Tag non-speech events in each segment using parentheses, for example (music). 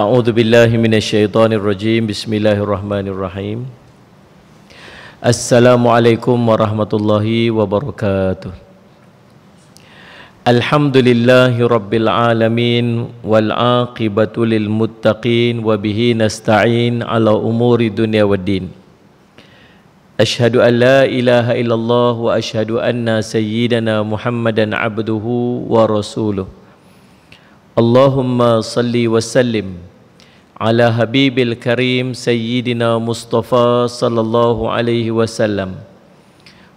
أعوذ بالله من الشيطان الرجيم بسم الله الرحمن الرحيم السلام عليكم ورحمة الله وبركاته الحمد لله رب العالمين والعاقبة للمتقين وبه نستعين على أمور الدنيا والدين أشهد أن لا إله إلا الله وأشهد أن سيدنا محمدا عبده ورسوله اللهم صل وسلم على حبيب الكريم سيدنا مصطفى صلى الله عليه وسلم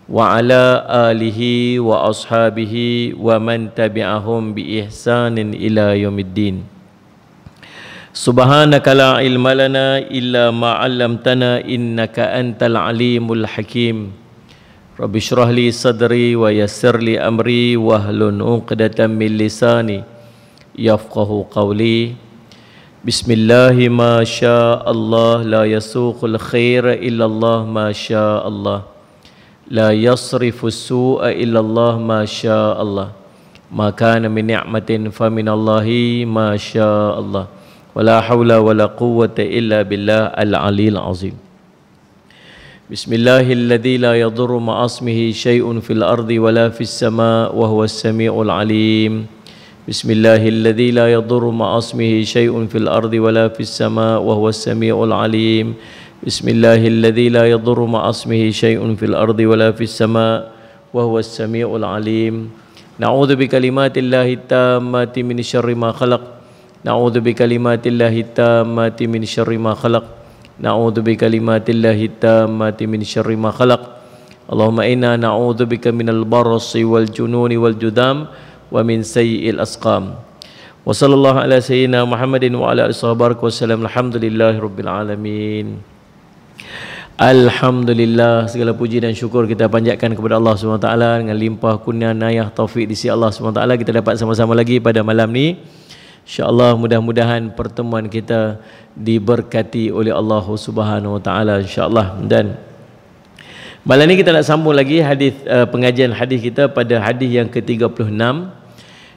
وعلى آله وأصحابه ومن تبعهم بإحسان إلى يوم الدين Subhanaka la ilma lana illa ma 'allamtana innaka antal alimul hakim. Rabbi shrah li sadri wa yassir li amri wahlun 'uqdatam min lisani yafqahu qawli. Bismillah ma syaa Allah la yasuqul khair illa Allah ma syaa Allah. La yasrifu as-su'a illa Allah ma syaa Allah. Ma kana min ni'matin fa min Allahi ma syaa Allah. ولا حول ولا قوة إلا بالله العلي العظيم بسم الله الذي لا يضر مع اسمه شيء في الأرض ولا في السماء وهو السميع العليم بسم الله الذي لا يضر مع اسمه شيء في الأرض ولا في السماء وهو السميع العليم بسم الله الذي لا يضر مع اسمه شيء في الأرض ولا في السماء وهو السميع العليم نعوذ بكلمات الله التامة من شر ما خلق na'udzu bikalimatillahi tammati min syarri ma khalaq na'udzu bikalimatillahi tammati min syarri ma khalaq Allahumma inna na'udzu bika minal barasi wal jununi wal judam wa min sayyi'il asqam wa sallallahu ala sayyidina Muhammadin wa ala alihi wa sallam alhamdulillahi alamin Alhamdulillah segala puji dan syukur kita panjatkan kepada Allah SWT dengan limpah kurnia nayah taufik di sisi Allah SWT kita dapat sama-sama lagi pada malam ni InsyaAllah mudah-mudahan pertemuan kita diberkati oleh Allah Subhanahu Wa Taala. InsyaAllah dan malam ini kita nak sambung lagi hadis eh, pengajian hadis kita pada hadis yang ke-36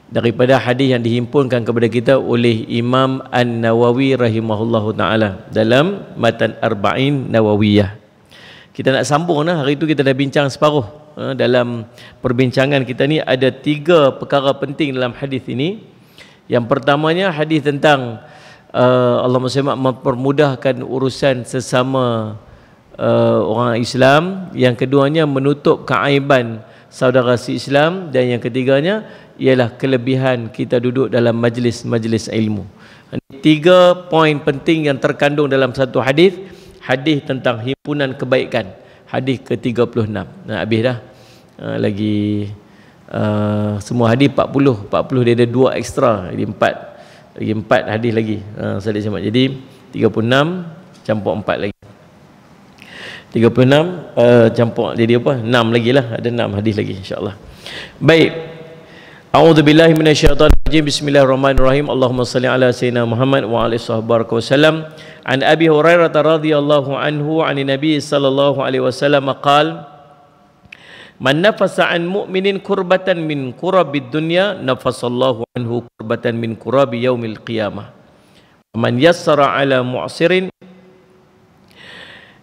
daripada hadis yang dihimpunkan kepada kita oleh Imam An Nawawi rahimahullahu taala dalam matan Arba'in Nawawiyah. Kita nak sambung nah hari itu kita dah bincang separuh eh, dalam perbincangan kita ni ada tiga perkara penting dalam hadis ini. Yang pertamanya hadis tentang uh, Allah SWT mempermudahkan urusan sesama uh, orang Islam. Yang keduanya menutup keaiban saudara si Islam. Dan yang ketiganya ialah kelebihan kita duduk dalam majlis-majlis ilmu. Tiga poin penting yang terkandung dalam satu hadis hadis tentang himpunan kebaikan. Hadis ke-36. Nah, habis dah. Uh, lagi uh, semua hadis 40 40 dia ada dua ekstra jadi empat lagi empat hadis lagi uh, eh, salih jadi 36 campur empat lagi 36 uh, eh, campur jadi apa enam lagi lah ada enam hadis lagi insyaAllah baik A'udzu billahi minasyaitonir rajim. Bismillahirrahmanirrahim. Allahumma salli ala sayyidina Muhammad wa ali sahbihi wa sallam. An Abi Hurairah radhiyallahu anhu 'an Nabi sallallahu alaihi wasallam qala Man nafasa an mu'minin kurbatan min kurabid dunya nafasallahu anhu kurbatan min kurabi yaumil qiyamah. Man yassara ala mu'sirin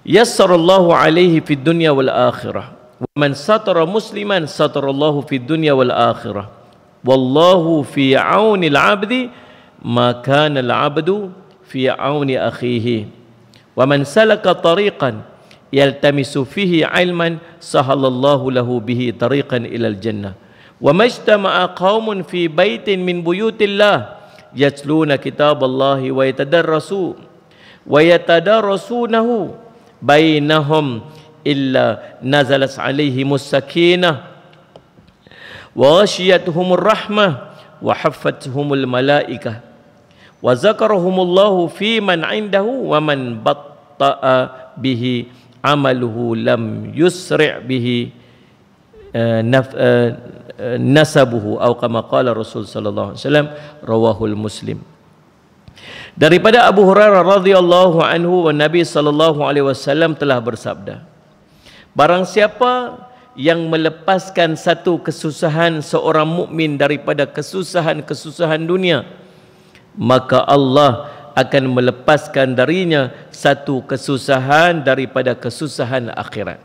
yassarallahu alaihi fid dunya wal akhirah. Wa man satara musliman satarallahu fid dunya wal akhirah. Wallahu fi auni al-abdi ma kana al-abdu fi auni akhihi. Wa man salaka tariqan يلتمس فيه علما سهل الله له به طريقا إلى الجنة وما اجتمع قوم في بيت من بيوت الله يتلون كتاب الله ويتدرسوا ويتدارسونه بينهم إلا نزلت عليهم السكينة وغشيتهم الرحمة وحفتهم الملائكة وذكرهم الله في من عنده ومن بطأ به amaluhu lam yusri' bihi eh, naf, uh, nasabuhu atau kama qala Rasul sallallahu alaihi wasallam rawahul muslim Daripada Abu Hurairah radhiyallahu anhu wa Nabi sallallahu alaihi wasallam telah bersabda Barang siapa yang melepaskan satu kesusahan seorang mukmin daripada kesusahan-kesusahan dunia maka Allah akan melepaskan darinya satu kesusahan daripada kesusahan akhirat.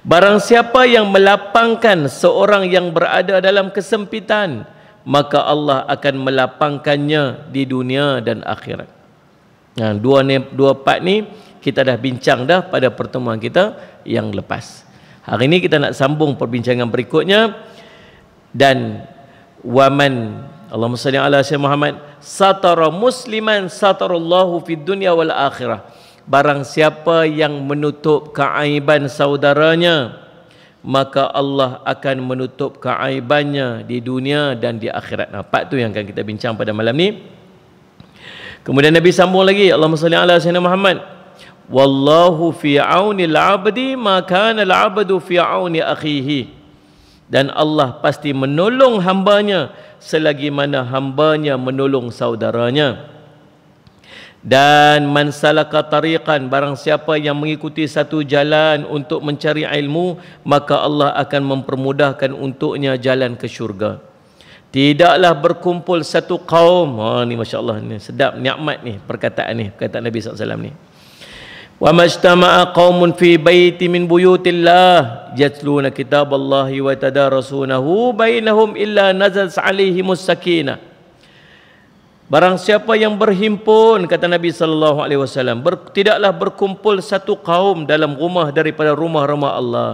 Barang siapa yang melapangkan seorang yang berada dalam kesempitan, maka Allah akan melapangkannya di dunia dan akhirat. Nah, dua ni, dua part ni kita dah bincang dah pada pertemuan kita yang lepas. Hari ini kita nak sambung perbincangan berikutnya dan waman Allahumma salli ala syaikh Muhammad satara musliman Allahu fi dunia wal akhirah barang siapa yang menutup keaiban saudaranya maka Allah akan menutup keaibannya di dunia dan di akhirat. Nampak tu yang akan kita bincang pada malam ni. Kemudian Nabi sambung lagi, Allahumma salli ala syaikh Muhammad. Wallahu fi auni al-'abdi ma kana al-'abdu fi auni akhihi. Dan Allah pasti menolong hambanya selagi mana hambanya menolong saudaranya dan man salaka tariqan barang siapa yang mengikuti satu jalan untuk mencari ilmu maka Allah akan mempermudahkan untuknya jalan ke syurga tidaklah berkumpul satu kaum ha ni masya-Allah ni sedap nikmat ni perkataan ni perkataan Nabi sallallahu alaihi wasallam ni Wa majtama'a qaumun fi baiti min buyutillah yatluna kitaballahi wa tadarusunahu bainahum illa nazalat 'alaihimus sakinah. Barang siapa yang berhimpun kata Nabi sallallahu alaihi wasallam tidaklah berkumpul satu kaum dalam rumah daripada rumah-rumah Allah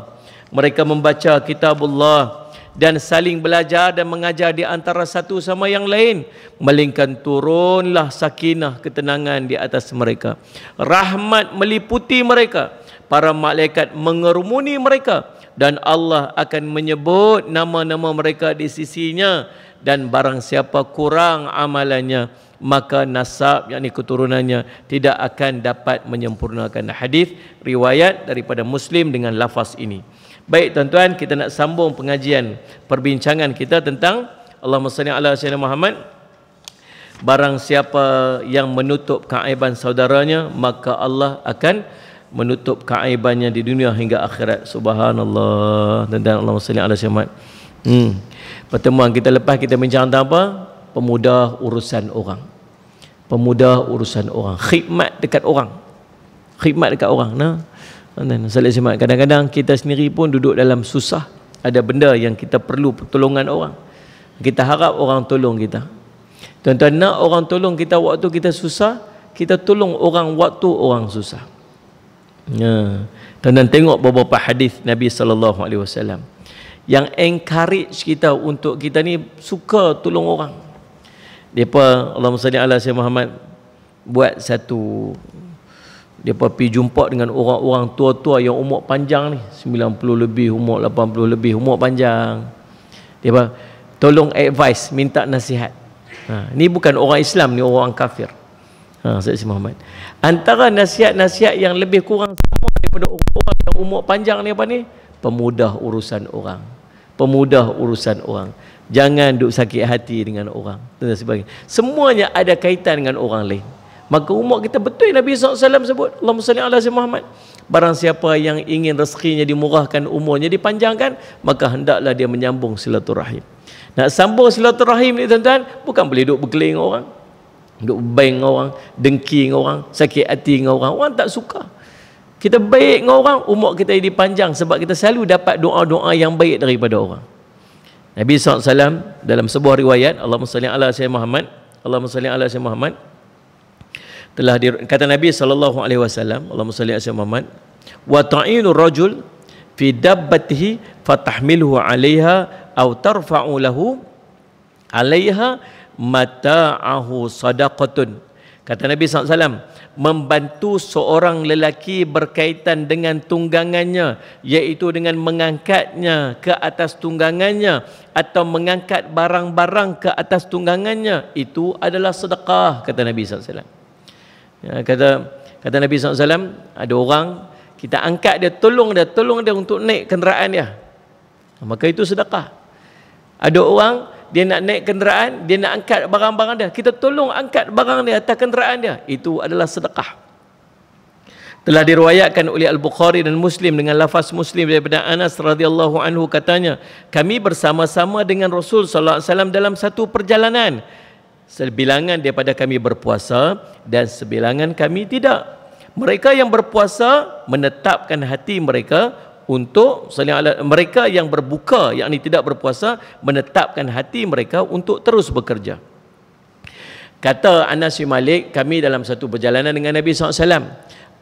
mereka membaca kitabullah Allah dan saling belajar dan mengajar di antara satu sama yang lain melainkan turunlah sakinah ketenangan di atas mereka rahmat meliputi mereka para malaikat mengerumuni mereka dan Allah akan menyebut nama-nama mereka di sisinya dan barang siapa kurang amalannya maka nasab yakni keturunannya tidak akan dapat menyempurnakan hadis riwayat daripada Muslim dengan lafaz ini Baik tuan-tuan, kita nak sambung pengajian perbincangan kita tentang Allahumma salli ala sayyidina Muhammad. Barang siapa yang menutup keaiban saudaranya, maka Allah akan menutup keaibannya di dunia hingga akhirat. Subhanallah. Tuan-tuan, Allahumma salli ala sayyidina Muhammad. Hmm. Pertemuan kita lepas kita bincang tentang apa? Pemudah urusan orang. Pemudah urusan orang, khidmat dekat orang. Khidmat dekat orang. Nah, Salat simak kadang-kadang kita sendiri pun duduk dalam susah ada benda yang kita perlu pertolongan orang. Kita harap orang tolong kita. Tuan-tuan nak orang tolong kita waktu kita susah, kita tolong orang waktu orang susah. Ya. Tuan-tuan tengok beberapa hadis Nabi sallallahu alaihi wasallam yang encourage kita untuk kita ni suka tolong orang. Depa Allahumma salli ala Muhammad buat satu dia pergi jumpa dengan orang-orang tua-tua yang umur panjang ni 90 lebih umur 80 lebih umur panjang dia pun tolong advice minta nasihat ha, ni bukan orang Islam ni orang kafir ha, Syed Muhammad antara nasihat-nasihat yang lebih kurang sama daripada orang yang umur panjang ni apa ni pemudah urusan orang pemudah urusan orang jangan duk sakit hati dengan orang dan sebagainya semuanya ada kaitan dengan orang lain Maka umur kita betul Nabi SAW sebut Allahumma salli ala si Muhammad Barang siapa yang ingin rezekinya dimurahkan umurnya dipanjangkan Maka hendaklah dia menyambung silaturahim Nak sambung silaturahim ni tuan-tuan Bukan boleh duduk berkeling orang Duduk bang orang Dengki dengan orang Sakit hati dengan orang Orang tak suka Kita baik dengan orang Umur kita jadi panjang Sebab kita selalu dapat doa-doa yang baik daripada orang Nabi SAW dalam sebuah riwayat Allahumma salli ala sayyid Muhammad Allahumma salli ala telah di, kata Nabi sallallahu alaihi wasallam Allahumma salli ala Muhammad wa ta'inu rajul fi dabbatihi fatahmiluhu alaiha aw tarfa'u lahu alaiha mata'ahu sadaqatun kata Nabi sallallahu alaihi wasallam membantu seorang lelaki berkaitan dengan tunggangannya iaitu dengan mengangkatnya ke atas tunggangannya atau mengangkat barang-barang ke atas tunggangannya itu adalah sedekah kata Nabi sallallahu alaihi wasallam Ya, kata kata Nabi SAW ada orang kita angkat dia tolong dia tolong dia untuk naik kenderaan dia maka itu sedekah ada orang dia nak naik kenderaan dia nak angkat barang-barang dia kita tolong angkat barang dia atas kenderaan dia itu adalah sedekah telah diriwayatkan oleh Al-Bukhari dan Muslim dengan lafaz Muslim daripada Anas radhiyallahu anhu katanya kami bersama-sama dengan Rasul sallallahu alaihi wasallam dalam satu perjalanan sebilangan daripada kami berpuasa dan sebilangan kami tidak. Mereka yang berpuasa menetapkan hati mereka untuk saling alat, mereka yang berbuka yang ini tidak berpuasa menetapkan hati mereka untuk terus bekerja. Kata Anas bin Malik, kami dalam satu perjalanan dengan Nabi SAW.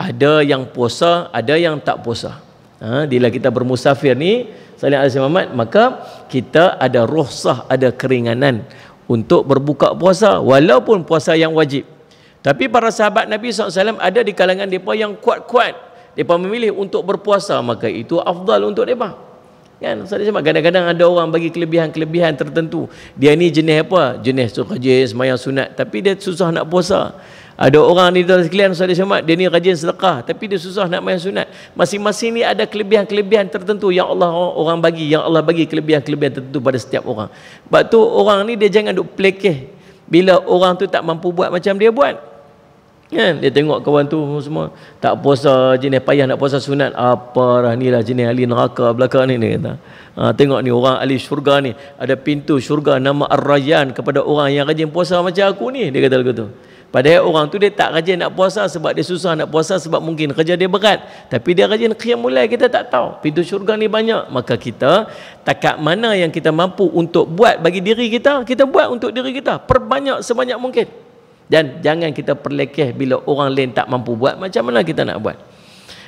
Ada yang puasa, ada yang tak puasa. Ha, bila kita bermusafir ni, Salih al Muhammad, maka kita ada rohsah ada keringanan untuk berbuka puasa walaupun puasa yang wajib. Tapi para sahabat Nabi SAW ada di kalangan mereka yang kuat-kuat. Mereka memilih untuk berpuasa maka itu afdal untuk mereka. Kan? Saya cakap kadang-kadang ada orang bagi kelebihan-kelebihan tertentu. Dia ni jenis apa? Jenis suka jenis, semayang sunat. Tapi dia susah nak puasa. Ada orang ni dalam sekalian Ustaz Ismail, dia ni rajin sedekah tapi dia susah nak main sunat. Masing-masing ni ada kelebihan-kelebihan tertentu yang Allah orang bagi, yang Allah bagi kelebihan-kelebihan tertentu pada setiap orang. Sebab tu orang ni dia jangan duk pelekeh bila orang tu tak mampu buat macam dia buat. Kan? Dia tengok kawan tu semua tak puasa jenis payah nak puasa sunat. Apa lah ni lah jenis ahli neraka belakang ni. Dia kata. Ha, tengok ni orang ahli syurga ni. Ada pintu syurga nama Ar-Rayyan kepada orang yang rajin puasa macam aku ni. Dia kata begitu. tu. Padahal orang tu dia tak rajin nak puasa sebab dia susah nak puasa sebab mungkin kerja dia berat. Tapi dia rajin qiyam mulai kita tak tahu. Pintu syurga ni banyak. Maka kita takat mana yang kita mampu untuk buat bagi diri kita, kita buat untuk diri kita. Perbanyak sebanyak mungkin. Dan jangan kita perlekeh bila orang lain tak mampu buat, macam mana kita nak buat.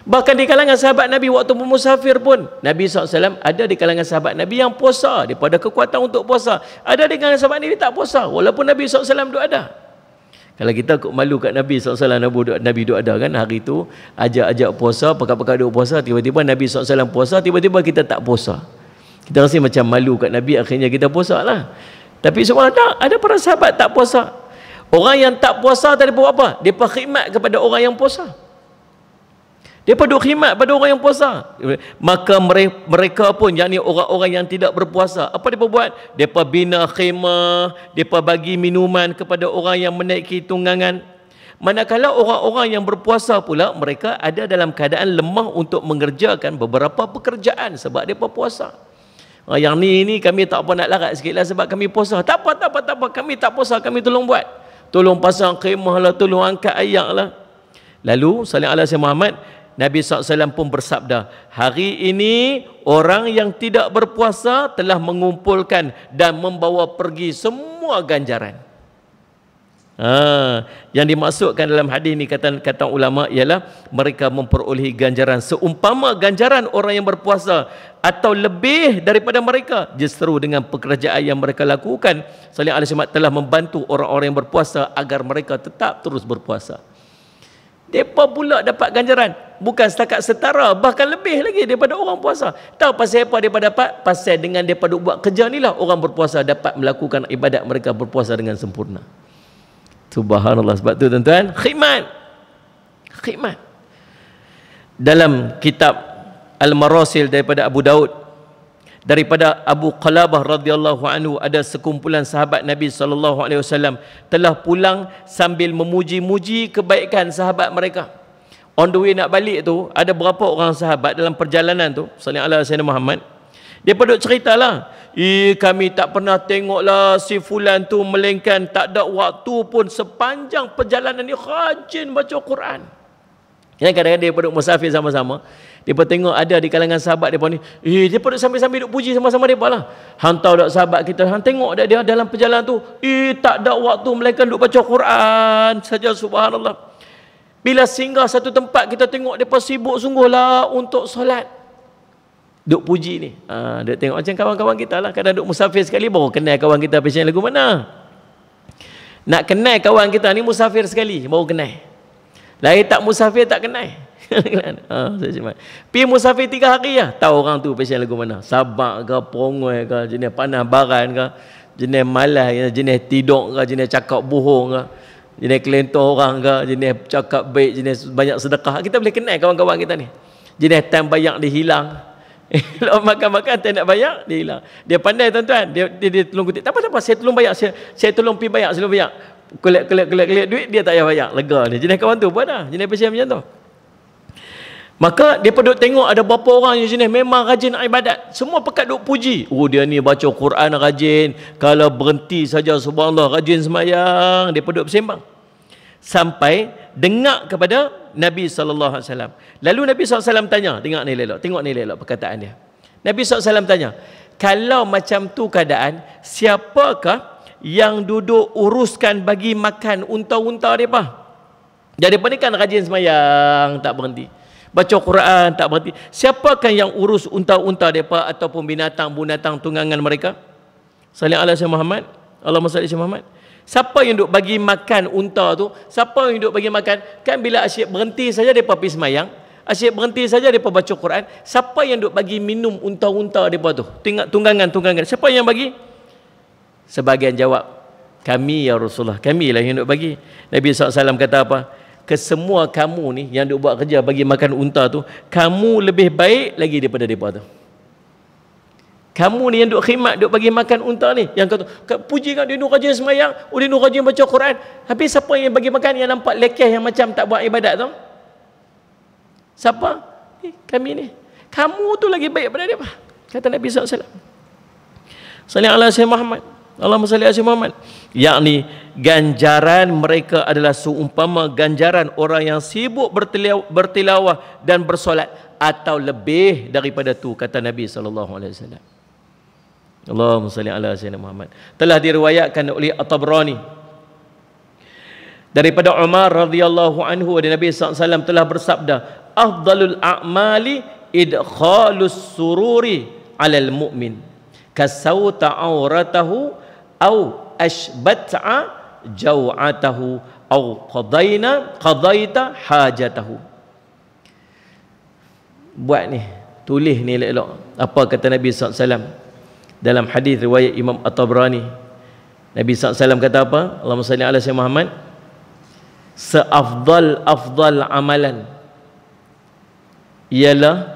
Bahkan di kalangan sahabat Nabi waktu musafir pun Nabi SAW ada di kalangan sahabat Nabi yang puasa Daripada kekuatan untuk puasa Ada di kalangan sahabat Nabi tak puasa Walaupun Nabi SAW duduk ada kalau kita kok malu kat Nabi SAW, Nabi duk, Nabi duk ada kan hari itu ajak-ajak puasa, pekat-pekat duk puasa, tiba-tiba Nabi SAW puasa, tiba-tiba kita tak puasa. Kita rasa macam malu kat Nabi, akhirnya kita puasa lah. Tapi semua tak, ada para sahabat tak puasa. Orang yang tak puasa tadi buat apa? Dia khidmat kepada orang yang puasa. Dia duk khidmat pada orang yang puasa. Maka mereka pun yakni orang-orang yang tidak berpuasa. Apa dia buat? Depa bina khemah, depa bagi minuman kepada orang yang menaiki tunggangan. Manakala orang-orang yang berpuasa pula mereka ada dalam keadaan lemah untuk mengerjakan beberapa pekerjaan sebab dia puasa. Ah, yang ni ini kami tak apa nak larat sikitlah sebab kami puasa. Tak apa tak apa tak apa kami tak puasa kami tolong buat. Tolong pasang khemah lah, tolong angkat ayak lah. Lalu saling salam Allah Muhammad Nabi SAW pun bersabda, hari ini orang yang tidak berpuasa telah mengumpulkan dan membawa pergi semua ganjaran. Ha, yang dimaksudkan dalam hadis ini kata, kata ulama ialah mereka memperolehi ganjaran seumpama ganjaran orang yang berpuasa atau lebih daripada mereka justru dengan pekerjaan yang mereka lakukan Salih al telah membantu orang-orang yang berpuasa agar mereka tetap terus berpuasa. Mereka pula dapat ganjaran. Bukan setakat setara, bahkan lebih lagi daripada orang puasa. Tahu pasal apa mereka dapat? Pasal dengan mereka buat kerja inilah orang berpuasa dapat melakukan ibadat mereka berpuasa dengan sempurna. Subhanallah sebab tu tuan-tuan khidmat khidmat dalam kitab Al-Marasil daripada Abu Daud daripada Abu Qalabah radhiyallahu anhu ada sekumpulan sahabat Nabi sallallahu alaihi wasallam telah pulang sambil memuji-muji kebaikan sahabat mereka. On the way nak balik tu ada berapa orang sahabat dalam perjalanan tu sallallahu alaihi wasallam Muhammad. Depa duk ceritalah, "Eh kami tak pernah tengoklah si fulan tu melengkan tak ada waktu pun sepanjang perjalanan ni rajin baca Quran." Kan kadang-kadang depa duk musafir sama-sama, dia tengok ada di kalangan sahabat dia pun ni. Eh, dia pun sambil-sambil duk puji sama-sama dia lah. Hang tahu tak sahabat kita, hang tengok dia, dia dalam perjalanan tu. Eh, tak ada waktu melainkan duk baca Quran saja subhanallah. Bila singgah satu tempat kita tengok dia pun sibuk sungguhlah untuk solat. Duk puji ni. Ha, duk tengok macam kawan-kawan kita lah. Kadang duk musafir sekali baru kenal kawan kita pesan lagu mana. Nak kenal kawan kita ni musafir sekali baru kenal. Lain tak musafir tak kenal ha, saya musafir tiga hari ya. Tahu orang tu pasien lagu mana. Sabak ke, perongoi ke, jenis panah baran ke, jenis malas, jenis tidur ke, jenis cakap bohong ke, jenis kelentor orang ke, jenis cakap baik, jenis banyak sedekah. Kita boleh kenal kawan-kawan kita ni. Jenis time bayang dia hilang. (laughs) Kalau makan-makan tak nak bayar, dia hilang. Dia pandai tuan-tuan. Dia, dia, dia tolong kutip. Tak apa-apa, saya tolong bayar. Saya, saya tolong pergi bayar, saya tolong bayar. Kelek, kelek, kelek, duit, dia tak payah bayar. Lega ni. Jenis kawan tu pun ada. Jenis pasien macam tu. Maka depa duk tengok ada berapa orang yang jenis memang rajin ibadat. Semua pekat duk puji. Oh dia ni baca Quran rajin. Kalau berhenti saja subhanallah rajin semayang. Depa duk bersembang. Sampai dengar kepada Nabi saw. Lalu Nabi saw tanya, tengok ni lelok, tengok ni lelok perkataan dia. Nabi saw tanya, kalau macam tu keadaan, siapakah yang duduk uruskan bagi makan unta-unta depa? Jadi ya, depa ni kan rajin semayang, tak berhenti baca Quran tak berhenti siapakah yang urus unta-unta mereka ataupun binatang-binatang tunggangan mereka salim Allah sayyid Muhammad Allahumma salim sayyid Muhammad siapa yang duk bagi makan unta tu siapa yang duk bagi makan kan bila asyik berhenti saja mereka pergi semayang asyik berhenti saja mereka baca Quran siapa yang duk bagi minum unta-unta mereka tu tengok tunggangan-tunggangan siapa yang bagi sebagian jawab kami ya Rasulullah kami lah yang duk bagi Nabi SAW kata apa kesemua kamu ni yang duk buat kerja bagi makan unta tu kamu lebih baik lagi daripada depa tu kamu ni yang duk khidmat duk bagi makan unta ni yang kata puji kan dia duk rajin sembahyang oh, dia duk rajin baca Quran habis siapa yang bagi makan yang nampak lekeh yang macam tak buat ibadat tu siapa ni eh, kami ni kamu tu lagi baik daripada depa kata Nabi SAW alaihi wasallam Sallallahu alaihi Muhammad Allah salli ala Muhammad. Yakni ganjaran mereka adalah seumpama ganjaran orang yang sibuk bertilawah dan bersolat atau lebih daripada tu kata Nabi saw. Allah wasallam. Allahumma Muhammad. Telah diriwayatkan oleh At-Tabrani daripada Umar radhiyallahu anhu dan Nabi SAW telah bersabda afdalul a'mali idkhalus sururi alal mu'min kasawta auratahu au asbat'a jau'atahu au qadaina qadaita hajatahu buat ni tulis ni elok-elok apa kata Nabi SAW dalam hadis riwayat Imam At-Tabrani Nabi SAW kata apa Allahumma salli ala sayyidina Muhammad seafdal afdal amalan ialah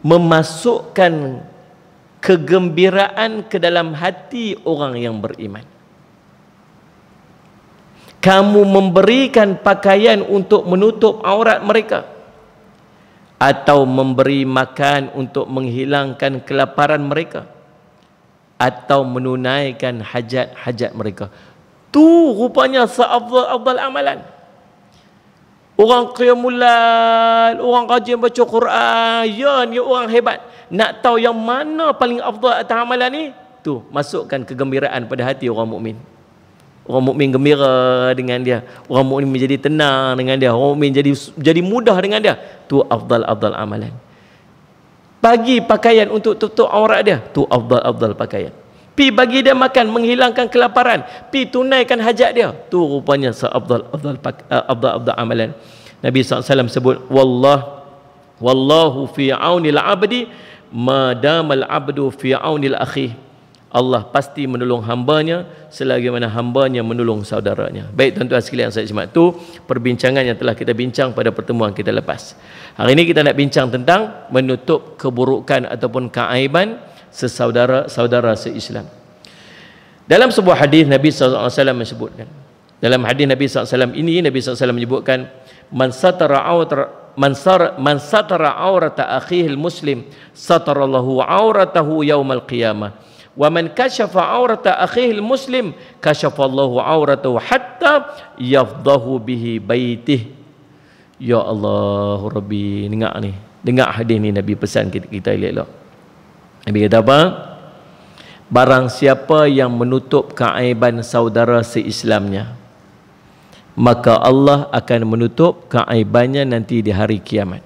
memasukkan kegembiraan ke dalam hati orang yang beriman. Kamu memberikan pakaian untuk menutup aurat mereka atau memberi makan untuk menghilangkan kelaparan mereka atau menunaikan hajat-hajat mereka. Tu rupanya seafdal-afdal amalan. Orang qiyamulail, orang rajin baca Quran, ya ni orang hebat nak tahu yang mana paling afdal atas amalan ni tu masukkan kegembiraan pada hati orang mukmin orang mukmin gembira dengan dia orang mukmin menjadi tenang dengan dia orang mukmin jadi jadi mudah dengan dia tu afdal afdal amalan bagi pakaian untuk tutup aurat dia tu afdal afdal pakaian pi bagi dia makan menghilangkan kelaparan pi tunaikan hajat dia tu rupanya seafdal eh, afdal afdal afdal amalan Nabi SAW sebut wallah wallahu fi auni al-abdi madamal abdu fi aunil akhi Allah pasti menolong hambanya selagi mana hambanya menolong saudaranya. Baik tuan-tuan sekalian saya cuma tu perbincangan yang telah kita bincang pada pertemuan kita lepas. Hari ini kita nak bincang tentang menutup keburukan ataupun keaiban sesaudara-saudara seislam. Dalam sebuah hadis Nabi SAW menyebutkan. Dalam hadis Nabi SAW ini Nabi SAW menyebutkan man satara man sar man satara aurata akhihi almuslim satarallahu auratahu yaumal qiyamah wa man kashafa aurata akhihi almuslim kashafallahu auratahu hatta yafdahu bihi baitih ya allah rabbi dengar ni dengar hadis ni nabi pesan kita kita elok nabi kata apa barang siapa yang menutup keaiban saudara seislamnya maka Allah akan menutup keaibannya nanti di hari kiamat.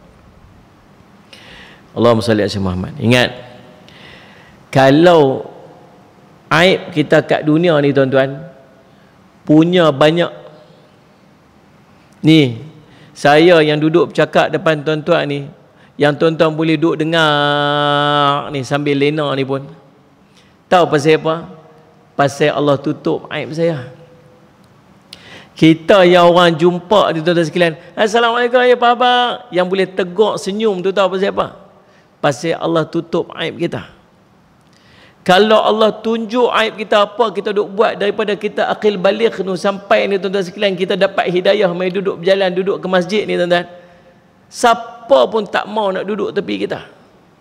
Allahumma salli ala Muhammad. Ingat kalau aib kita kat dunia ni tuan-tuan punya banyak ni saya yang duduk bercakap depan tuan-tuan ni yang tuan-tuan boleh duduk dengar ni sambil lena ni pun tahu pasal apa? pasal Allah tutup aib saya kita yang orang jumpa di tuan-tuan sekalian. Assalamualaikum ya papa Yang boleh tegak senyum tu tahu pasal apa? Pasal Allah tutup aib kita. Kalau Allah tunjuk aib kita apa kita duk buat daripada kita akil balik ni sampai ni tuan-tuan sekalian kita dapat hidayah mai duduk berjalan duduk ke masjid ni tuan-tuan. Siapa pun tak mau nak duduk tepi kita.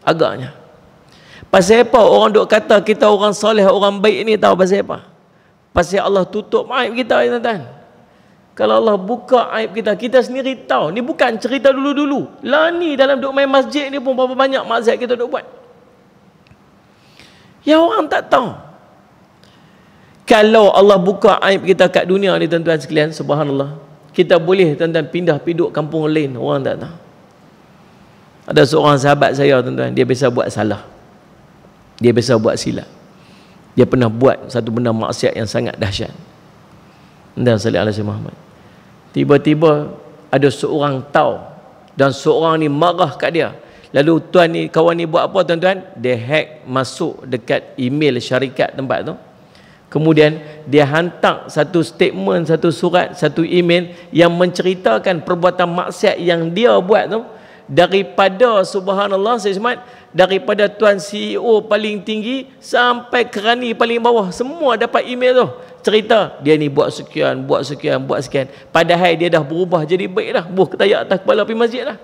Agaknya. Pasal apa orang duk kata kita orang soleh, orang baik ni tahu pasal apa? Pasal Allah tutup aib kita ni tuan-tuan. Kalau Allah buka aib kita, kita sendiri tahu. Ini bukan cerita dulu-dulu. Lah ni dalam duk main masjid ni pun berapa banyak mazhab kita duk buat. Yang orang tak tahu. Kalau Allah buka aib kita kat dunia ni tuan-tuan sekalian, subhanallah. Kita boleh tuan-tuan pindah piduk kampung lain, orang tak tahu. Ada seorang sahabat saya tuan-tuan, dia biasa buat salah. Dia biasa buat silap. Dia pernah buat satu benda maksiat yang sangat dahsyat. Dan salih alaihi Muhammad. Tiba-tiba ada seorang tahu dan seorang ni marah kat dia. Lalu tuan ni kawan ni buat apa tuan-tuan? Dia hack masuk dekat email syarikat tempat tu. Kemudian dia hantar satu statement, satu surat, satu email yang menceritakan perbuatan maksiat yang dia buat tu daripada subhanallah saya sebut daripada tuan CEO paling tinggi sampai kerani paling bawah semua dapat email tu cerita dia ni buat sekian buat sekian buat sekian padahal dia dah berubah jadi baik dah buh ketayak atas kepala pergi masjid lah.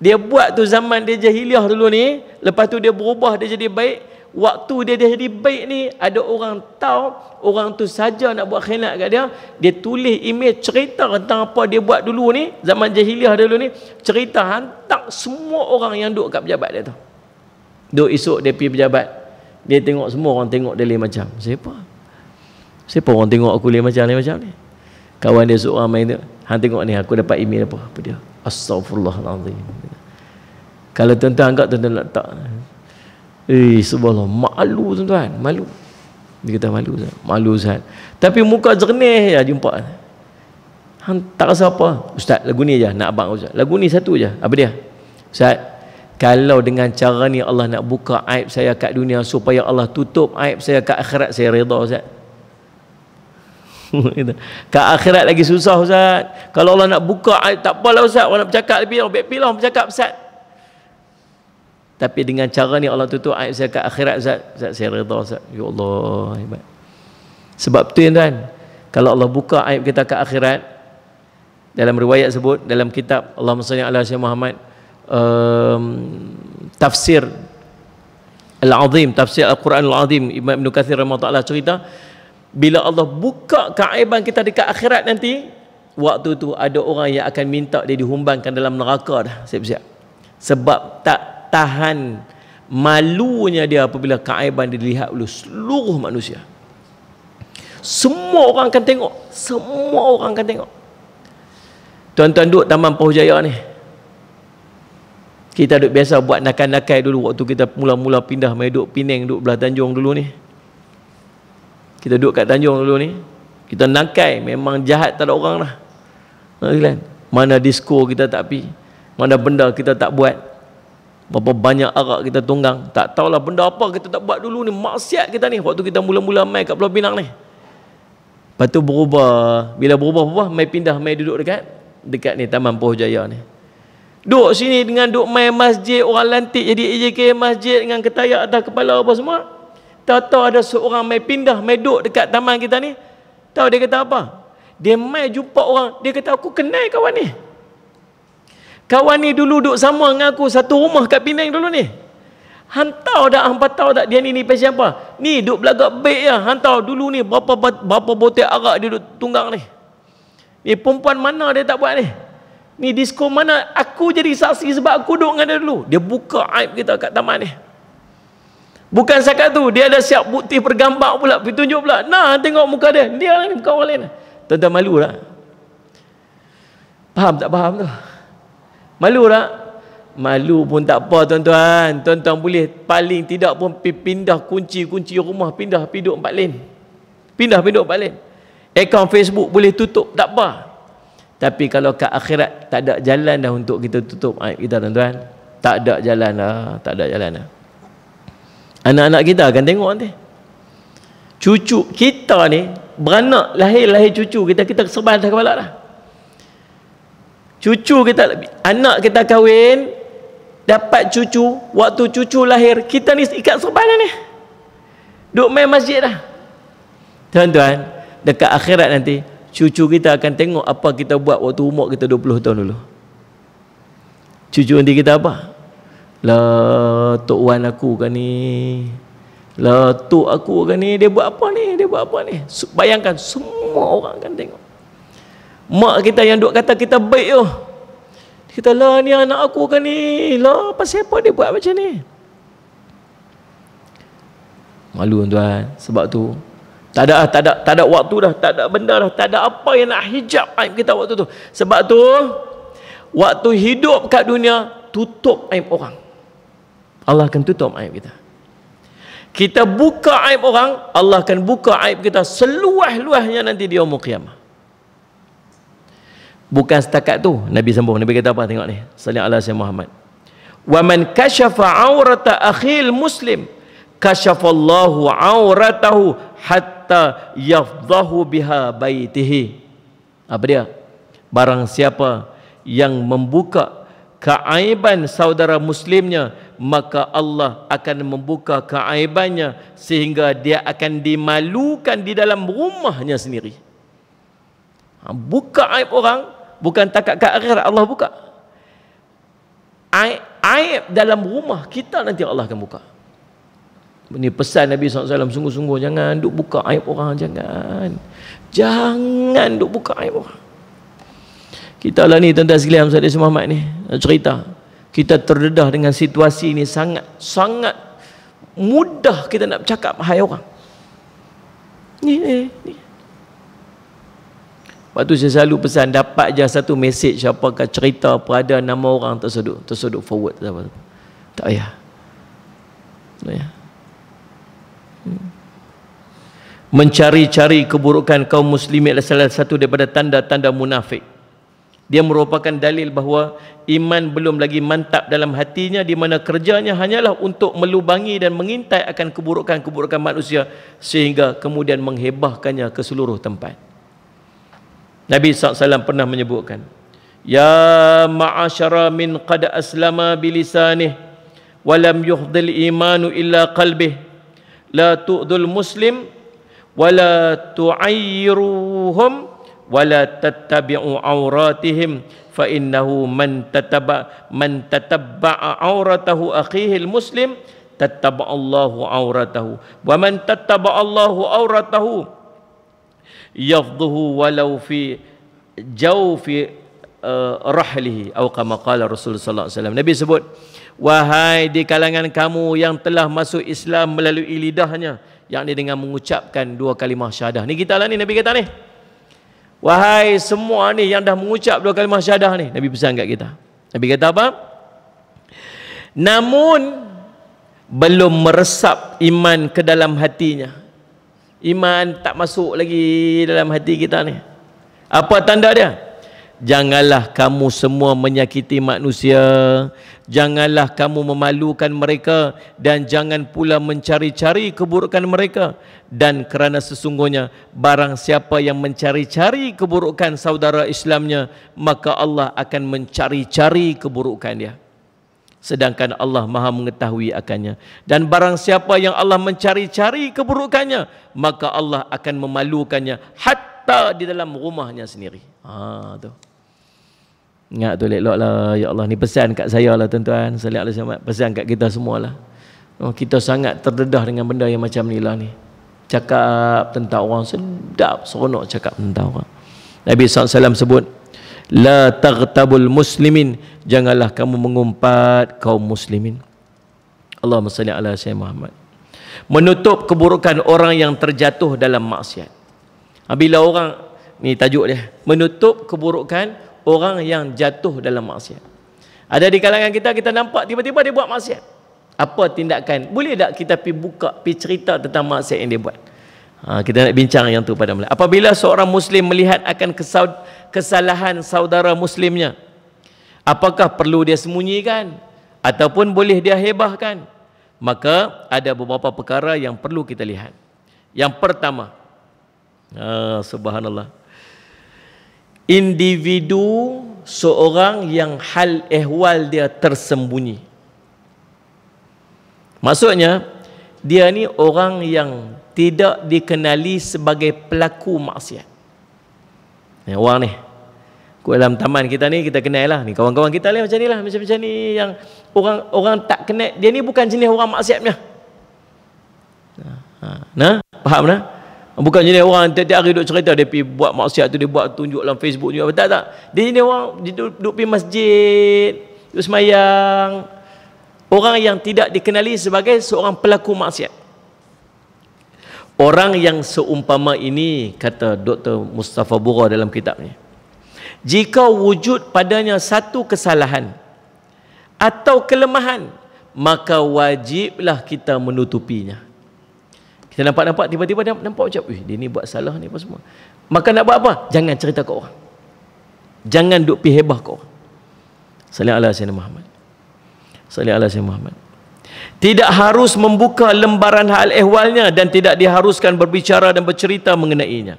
dia buat tu zaman dia jahiliah dulu ni lepas tu dia berubah dia jadi baik waktu dia dah jadi baik ni ada orang tahu orang tu saja nak buat khianat kat dia dia tulis email cerita tentang apa dia buat dulu ni zaman jahiliah dulu ni cerita hantar semua orang yang duduk kat pejabat dia tu duduk esok dia pergi pejabat dia tengok semua orang tengok dia lain macam siapa siapa orang tengok aku lain macam lain macam ni kawan dia seorang main tu hang tengok ni aku dapat email apa apa dia astagfirullahalazim kalau tuan-tuan anggap tuan-tuan nak tak Eh, subhanallah, malu tuan-tuan, malu. Dia kata malu, tuan. malu Ustaz. Tapi muka jernih ya jumpa. Hang tak rasa apa. Ustaz, lagu ni aja nak abang Ustaz. Lagu ni satu aja Apa dia? Ustaz, kalau dengan cara ni Allah nak buka aib saya kat dunia supaya Allah tutup aib saya kat akhirat, saya redha Ustaz. (laughs) ke akhirat lagi susah Ustaz. Kalau Allah nak buka aib, tak apalah Ustaz. Orang nak bercakap lebih, orang bercakap Ustaz tapi dengan cara ni Allah tutup aib saya kat akhirat zat zat saya redha zat ya Allah hebat sebab tu yang tuan kalau Allah buka aib kita kat akhirat dalam riwayat sebut dalam kitab Allah SWT ala Syed Muhammad um, tafsir Al-Azim, tafsir Al-Quran Al-Azim Ibn Ibn Kathir Rahman Ta'ala cerita bila Allah buka keaiban kita dekat akhirat nanti waktu tu ada orang yang akan minta dia dihumbangkan dalam neraka dah siap-siap sebab tak tahan malunya dia apabila keaiban dia dilihat oleh seluruh manusia. Semua orang akan tengok. Semua orang akan tengok. Tuan-tuan duduk Taman Pahu Jaya ni. Kita duduk biasa buat nakal-nakal dulu waktu kita mula-mula pindah mai duduk Pinang duduk belah Tanjung dulu ni. Kita duduk kat Tanjung dulu ni. Kita nakal memang jahat tak ada orang lah. Ha, Mana disco kita tak pi. Mana benda kita tak buat. Berapa banyak arak kita tunggang. Tak tahulah benda apa kita tak buat dulu ni. Maksiat kita ni. Waktu kita mula-mula main kat Pulau Pinang ni. Lepas tu berubah. Bila berubah-ubah, main pindah, main duduk dekat. Dekat ni, Taman Poh Jaya ni. Duduk sini dengan duduk main masjid. Orang lantik jadi AJK masjid dengan ketayak atas kepala apa semua. Tak tahu ada seorang main pindah, main duduk dekat taman kita ni. Tahu dia kata apa? Dia main jumpa orang. Dia kata, aku kenal kawan ni. Kawan ni dulu duduk sama dengan aku satu rumah kat Penang dulu ni. Hantar dah hangpa tahu dah dia ni ni pasal apa? Ni duduk belagak baik ya. Hantar dulu ni berapa berapa botol arak dia duduk tunggang ni. Ni perempuan mana dia tak buat ni? Ni disko mana aku jadi saksi sebab aku duduk dengan dia dulu. Dia buka aib kita kat taman ni. Bukan sekat tu, dia ada siap bukti pergambar pula, petunjuk pula. Nah, tengok muka dia. Dia ni bukan orang lain. Tuan-tuan malu tak? Faham tak faham tu? Malu tak? Malu pun tak apa tuan-tuan. Tuan-tuan boleh paling tidak pun pindah kunci-kunci rumah. Pindah piduk empat lain. Pindah piduk empat lain. Akaun Facebook boleh tutup. Tak apa. Tapi kalau ke akhirat tak ada jalan dah untuk kita tutup aib ah, kita tuan-tuan. Tak ada jalan lah. Tak ada jalan lah. Anak-anak kita akan tengok nanti. Cucu kita ni beranak lahir-lahir cucu kita. Kita sebal atas kepala Kepala lah cucu kita anak kita kahwin dapat cucu waktu cucu lahir kita ni ikat sorban ni duk main masjid dah tuan-tuan dekat akhirat nanti cucu kita akan tengok apa kita buat waktu umur kita 20 tahun dulu cucu nanti kita apa lah tok wan aku kan ni lah tok aku kan ni dia buat apa ni dia buat apa ni bayangkan semua orang akan tengok mak kita yang duk kata kita baik tu oh. kita lah ni anak aku kan ni lah apa siapa dia buat macam ni malu tuan sebab tu tak ada lah, tak ada tak ada waktu dah tak ada benda dah tak ada apa yang nak hijab aib kita waktu tu sebab tu waktu hidup kat dunia tutup aib orang Allah akan tutup aib kita kita buka aib orang Allah akan buka aib kita seluas-luasnya nanti di hari kiamat bukan setakat tu nabi sambung. nabi kata apa tengok ni sallallahu alaihi Muhammad wa man kashafa aurata akhil muslim kashafallahu awratahu hatta yafdahu biha baitihi apa dia barang siapa yang membuka keaiban saudara muslimnya maka Allah akan membuka keaibannya sehingga dia akan dimalukan di dalam rumahnya sendiri ha, buka aib orang bukan takat ke akhirat Allah buka aib, aib dalam rumah kita nanti Allah akan buka ini pesan Nabi SAW sungguh-sungguh jangan duk buka aib orang jangan jangan duk buka aib orang kita lah ni tuan-tuan saya semua Muhammad ni cerita kita terdedah dengan situasi ini sangat sangat mudah kita nak bercakap hai orang ni ni, ni. Waktu saya selalu pesan dapat je satu message siapa kata cerita apa ada nama orang tersodok tersodok forward tak Tak ya. Tak ya. Mencari-cari keburukan kaum muslimin adalah salah satu daripada tanda-tanda munafik. Dia merupakan dalil bahawa iman belum lagi mantap dalam hatinya di mana kerjanya hanyalah untuk melubangi dan mengintai akan keburukan-keburukan manusia sehingga kemudian menghebahkannya ke seluruh tempat. Nabi SAW pernah menyebutkan Ya ma'asyara min qad aslama bilisanih walam yuhdil imanu illa qalbih la tuudul muslim wala tu'ayyiruhum wala tattabi'u auratihim fa innahu man tataba man tatabba'a auratahu akhihi muslim tattaba Allahu auratahu wa man tattaba Allahu auratahu yafdhuhu walau fi jauh uh, rahlihi atau kama qala Rasulullah sallallahu alaihi wasallam Nabi sebut wahai di kalangan kamu yang telah masuk Islam melalui lidahnya yakni dengan mengucapkan dua kalimah syahadah ni kita lah ni Nabi kata ni wahai semua ni yang dah mengucap dua kalimah syahadah ni Nabi pesan kat kita Nabi kata apa namun belum meresap iman ke dalam hatinya iman tak masuk lagi dalam hati kita ni apa tanda dia janganlah kamu semua menyakiti manusia janganlah kamu memalukan mereka dan jangan pula mencari-cari keburukan mereka dan kerana sesungguhnya barang siapa yang mencari-cari keburukan saudara Islamnya maka Allah akan mencari-cari keburukan dia sedangkan Allah Maha mengetahui akannya dan barang siapa yang Allah mencari-cari keburukannya maka Allah akan memalukannya hatta di dalam rumahnya sendiri ha tu ingat tu lelok lah ya Allah ni pesan kat saya lah tuan-tuan selalunya pesan kat kita semua lah. oh kita sangat terdedah dengan benda yang macam ni lah ni cakap tentang orang sedap seronok cakap tentang orang Nabi SAW sebut la taghtabul muslimin janganlah kamu mengumpat kaum muslimin Allahumma salli ala sayyidina Muhammad menutup keburukan orang yang terjatuh dalam maksiat bila orang ni tajuk dia menutup keburukan orang yang jatuh dalam maksiat ada di kalangan kita kita nampak tiba-tiba dia buat maksiat apa tindakan boleh tak kita pi buka pi cerita tentang maksiat yang dia buat ha, kita nak bincang yang tu pada mula apabila seorang muslim melihat akan kesal, kesalahan saudara muslimnya apakah perlu dia sembunyikan ataupun boleh dia hebahkan maka ada beberapa perkara yang perlu kita lihat yang pertama ah, subhanallah individu seorang yang hal ehwal dia tersembunyi maksudnya dia ni orang yang tidak dikenali sebagai pelaku maksiat ni orang ni kau dalam taman kita ni kita kenal lah ni kawan-kawan kita ni macam ni lah macam macam ni yang orang orang tak kenal dia ni bukan jenis orang maksiatnya ha, ha. nah faham nah bukan jenis orang tiap-tiap hari duk cerita dia pergi buat maksiat tu dia buat tunjuk dalam Facebook juga tak tak dia jenis orang dia duk, duk pergi masjid duk semayang orang yang tidak dikenali sebagai seorang pelaku maksiat orang yang seumpama ini kata Dr. Mustafa Bura dalam kitabnya jika wujud padanya satu kesalahan atau kelemahan maka wajiblah kita menutupinya kita nampak-nampak tiba-tiba nampak, nampak macam Ih, dia ni buat salah ni apa semua maka nak buat apa? jangan cerita kat orang jangan duk pi hebah kat orang salli ala sayyidina Muhammad salli ala sayyidina Muhammad tidak harus membuka lembaran hal ehwalnya dan tidak diharuskan berbicara dan bercerita mengenainya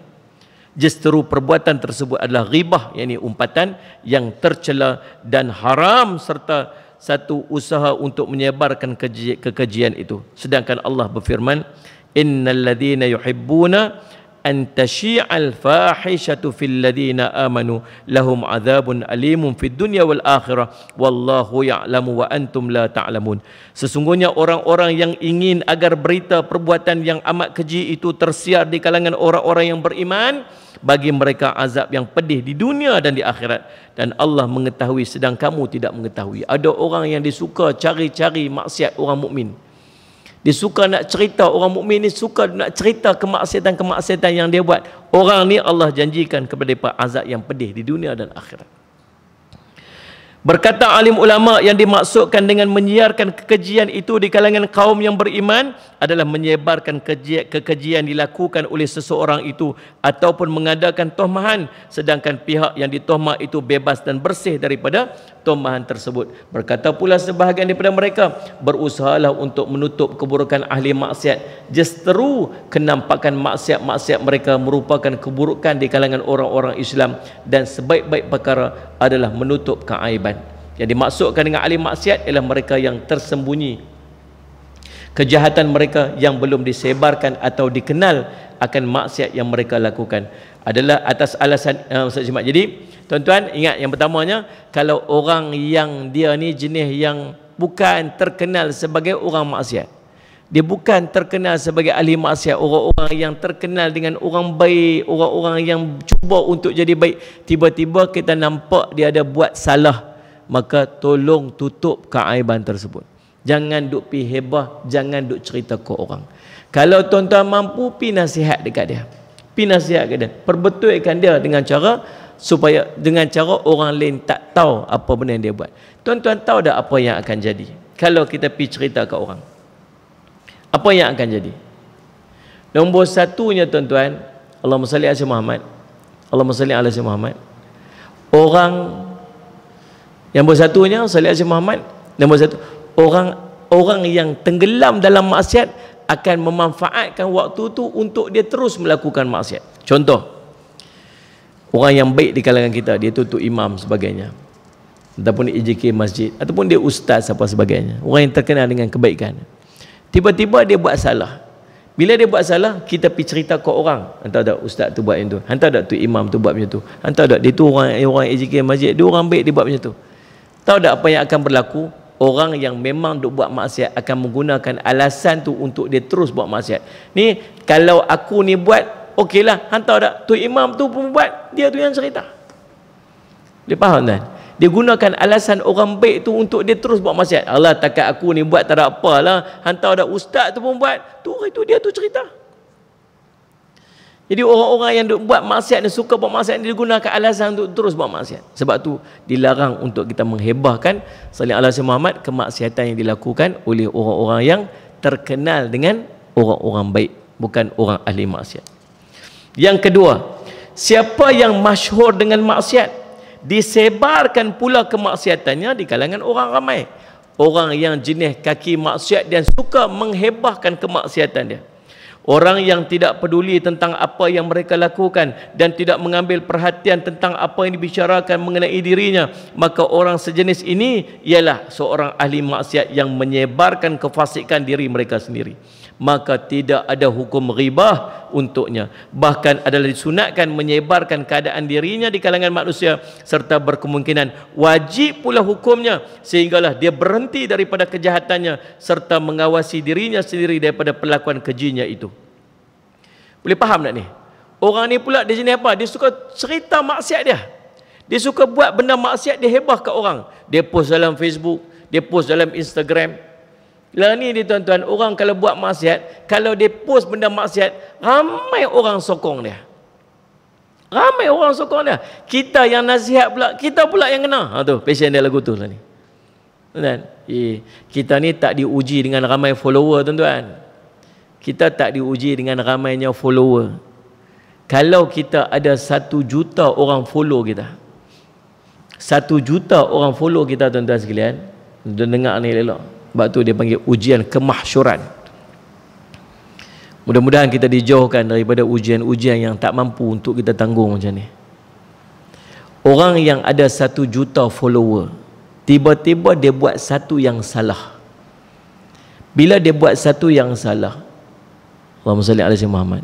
justru perbuatan tersebut adalah ribah yakni umpatan yang tercela dan haram serta satu usaha untuk menyebarkan kekejian itu sedangkan Allah berfirman innal ladzina yuhibbuna an tashi'al fahishatu fil ladina amanu lahum adzabun alimun fid dunya wal akhirah wallahu ya'lamu wa antum la ta'lamun sesungguhnya orang-orang yang ingin agar berita perbuatan yang amat keji itu tersiar di kalangan orang-orang yang beriman bagi mereka azab yang pedih di dunia dan di akhirat dan Allah mengetahui sedang kamu tidak mengetahui ada orang yang disuka cari-cari maksiat orang mukmin dia suka nak cerita orang mukmin ni suka nak cerita kemaksiatan-kemaksiatan yang dia buat. Orang ni Allah janjikan kepada mereka azab yang pedih di dunia dan akhirat. Berkata alim ulama yang dimaksudkan dengan menyiarkan kekejian itu di kalangan kaum yang beriman adalah menyebarkan kekejian, kekejian dilakukan oleh seseorang itu ataupun mengadakan tohmahan sedangkan pihak yang ditohmah itu bebas dan bersih daripada Tombahan tersebut. Berkata pula sebahagian daripada mereka, berusahalah untuk menutup keburukan ahli maksiat. justru kenampakan maksiat-maksiat mereka merupakan keburukan di kalangan orang-orang Islam dan sebaik-baik perkara adalah menutup keaiban. Yang dimaksudkan dengan ahli maksiat ialah mereka yang tersembunyi kejahatan mereka yang belum disebarkan atau dikenal akan maksiat yang mereka lakukan adalah atas alasan uh, Ustaz Jimat. Jadi, tuan-tuan ingat yang pertamanya, kalau orang yang dia ni jenis yang bukan terkenal sebagai orang maksiat. Dia bukan terkenal sebagai ahli maksiat Orang-orang yang terkenal dengan orang baik Orang-orang yang cuba untuk jadi baik Tiba-tiba kita nampak dia ada buat salah Maka tolong tutup keaiban tersebut Jangan duk pi hebah Jangan duk cerita ke orang Kalau tuan-tuan mampu pi nasihat dekat dia pinasihatkan dia perbetulkan dia dengan cara supaya dengan cara orang lain tak tahu apa benda yang dia buat tuan-tuan tahu dah apa yang akan jadi kalau kita pergi cerita ke orang apa yang akan jadi nombor satunya tuan-tuan Allah salli ala Muhammad Allah salli ala Muhammad orang yang nombor satunya salli ala Muhammad nombor satu orang orang yang tenggelam dalam maksiat akan memanfaatkan waktu tu untuk dia terus melakukan maksiat. Contoh, orang yang baik di kalangan kita, dia tutup imam sebagainya. Ataupun IJK masjid, ataupun dia ustaz apa sebagainya. Orang yang terkenal dengan kebaikan. Tiba-tiba dia buat salah. Bila dia buat salah, kita pergi cerita ke orang. Hantar tak ustaz tu buat macam tu. Hantar tak tu imam tu buat macam tu. Hantar tak dia tu orang, orang IJK masjid, dia orang baik dia buat macam tu. Tahu tak apa yang akan berlaku? orang yang memang duk buat maksiat akan menggunakan alasan tu untuk dia terus buat maksiat ni kalau aku ni buat okeylah hantar dak tu imam tu pun buat dia tu yang cerita dia faham kan dia gunakan alasan orang baik tu untuk dia terus buat maksiat Allah takkan aku ni buat tak ada apalah hantar dak ustaz tu pun buat tu itu dia tu cerita jadi orang-orang yang buat maksiat ni suka buat maksiat dia gunakan alasan untuk terus buat maksiat. Sebab tu dilarang untuk kita menghebahkan salih alasan Muhammad kemaksiatan yang dilakukan oleh orang-orang yang terkenal dengan orang-orang baik bukan orang ahli maksiat. Yang kedua, siapa yang masyhur dengan maksiat disebarkan pula kemaksiatannya di kalangan orang ramai. Orang yang jenis kaki maksiat dan suka menghebahkan kemaksiatan dia. Orang yang tidak peduli tentang apa yang mereka lakukan dan tidak mengambil perhatian tentang apa yang dibicarakan mengenai dirinya, maka orang sejenis ini ialah seorang ahli maksiat yang menyebarkan kefasikan diri mereka sendiri maka tidak ada hukum ribah untuknya bahkan adalah disunatkan menyebarkan keadaan dirinya di kalangan manusia serta berkemungkinan wajib pula hukumnya sehinggalah dia berhenti daripada kejahatannya serta mengawasi dirinya sendiri daripada perlakuan kejinya itu boleh faham tak ni orang ni pula di sini apa dia suka cerita maksiat dia dia suka buat benda maksiat dia hebah kat orang dia post dalam Facebook dia post dalam Instagram lah ni dia tuan-tuan, orang kalau buat maksiat, kalau dia post benda maksiat, ramai orang sokong dia. Ramai orang sokong dia. Kita yang nasihat pula, kita pula yang kena. Ha tu, passion dia lagu tu lah ni. tuan eh, kita ni tak diuji dengan ramai follower tuan-tuan. Kita tak diuji dengan ramainya follower. Kalau kita ada satu juta orang follow kita. Satu juta orang follow kita tuan-tuan sekalian. Dengar ni lelah sebab tu dia panggil ujian kemahsyuran mudah-mudahan kita dijauhkan daripada ujian-ujian yang tak mampu untuk kita tanggung macam ni orang yang ada satu juta follower tiba-tiba dia buat satu yang salah bila dia buat satu yang salah Allahumma salli ala sayyidina Muhammad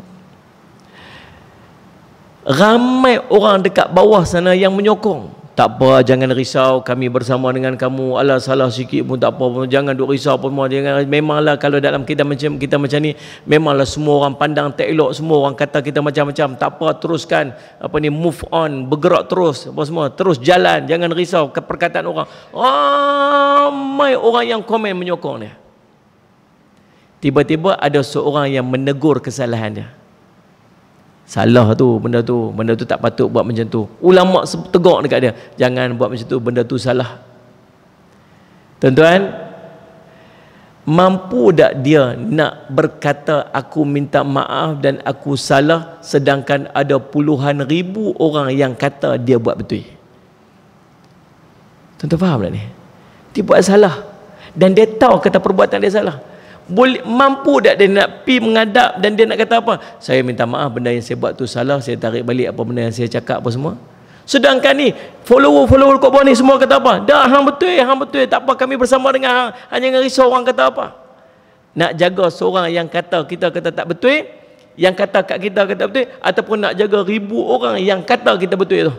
ramai orang dekat bawah sana yang menyokong tak apa jangan risau kami bersama dengan kamu Allah salah sikit pun tak apa pun jangan duk risau pun semua jangan memanglah kalau dalam kita macam kita macam ni memanglah semua orang pandang tak elok semua orang kata kita macam-macam tak apa teruskan apa ni move on bergerak terus apa semua terus jalan jangan risau ke perkataan orang ramai orang yang komen menyokong dia tiba-tiba ada seorang yang menegur kesalahannya. Salah tu benda tu, benda tu tak patut buat macam tu. Ulama tegak dekat dia, jangan buat macam tu, benda tu salah. Tuan-tuan, mampu tak dia nak berkata aku minta maaf dan aku salah sedangkan ada puluhan ribu orang yang kata dia buat betul. Tuan-tuan faham tak ni? Dia buat salah dan dia tahu kata perbuatan dia salah boleh mampu tak dia nak pi mengadap dan dia nak kata apa saya minta maaf benda yang saya buat tu salah saya tarik balik apa benda yang saya cakap apa semua sedangkan ni follower-follower kau ni semua kata apa dah hang betul hang betul tak apa kami bersama dengan hang hanya ngeri seorang kata apa nak jaga seorang yang kata kita kata tak betul yang kata kat kita kata betul ataupun nak jaga ribu orang yang kata kita betul tu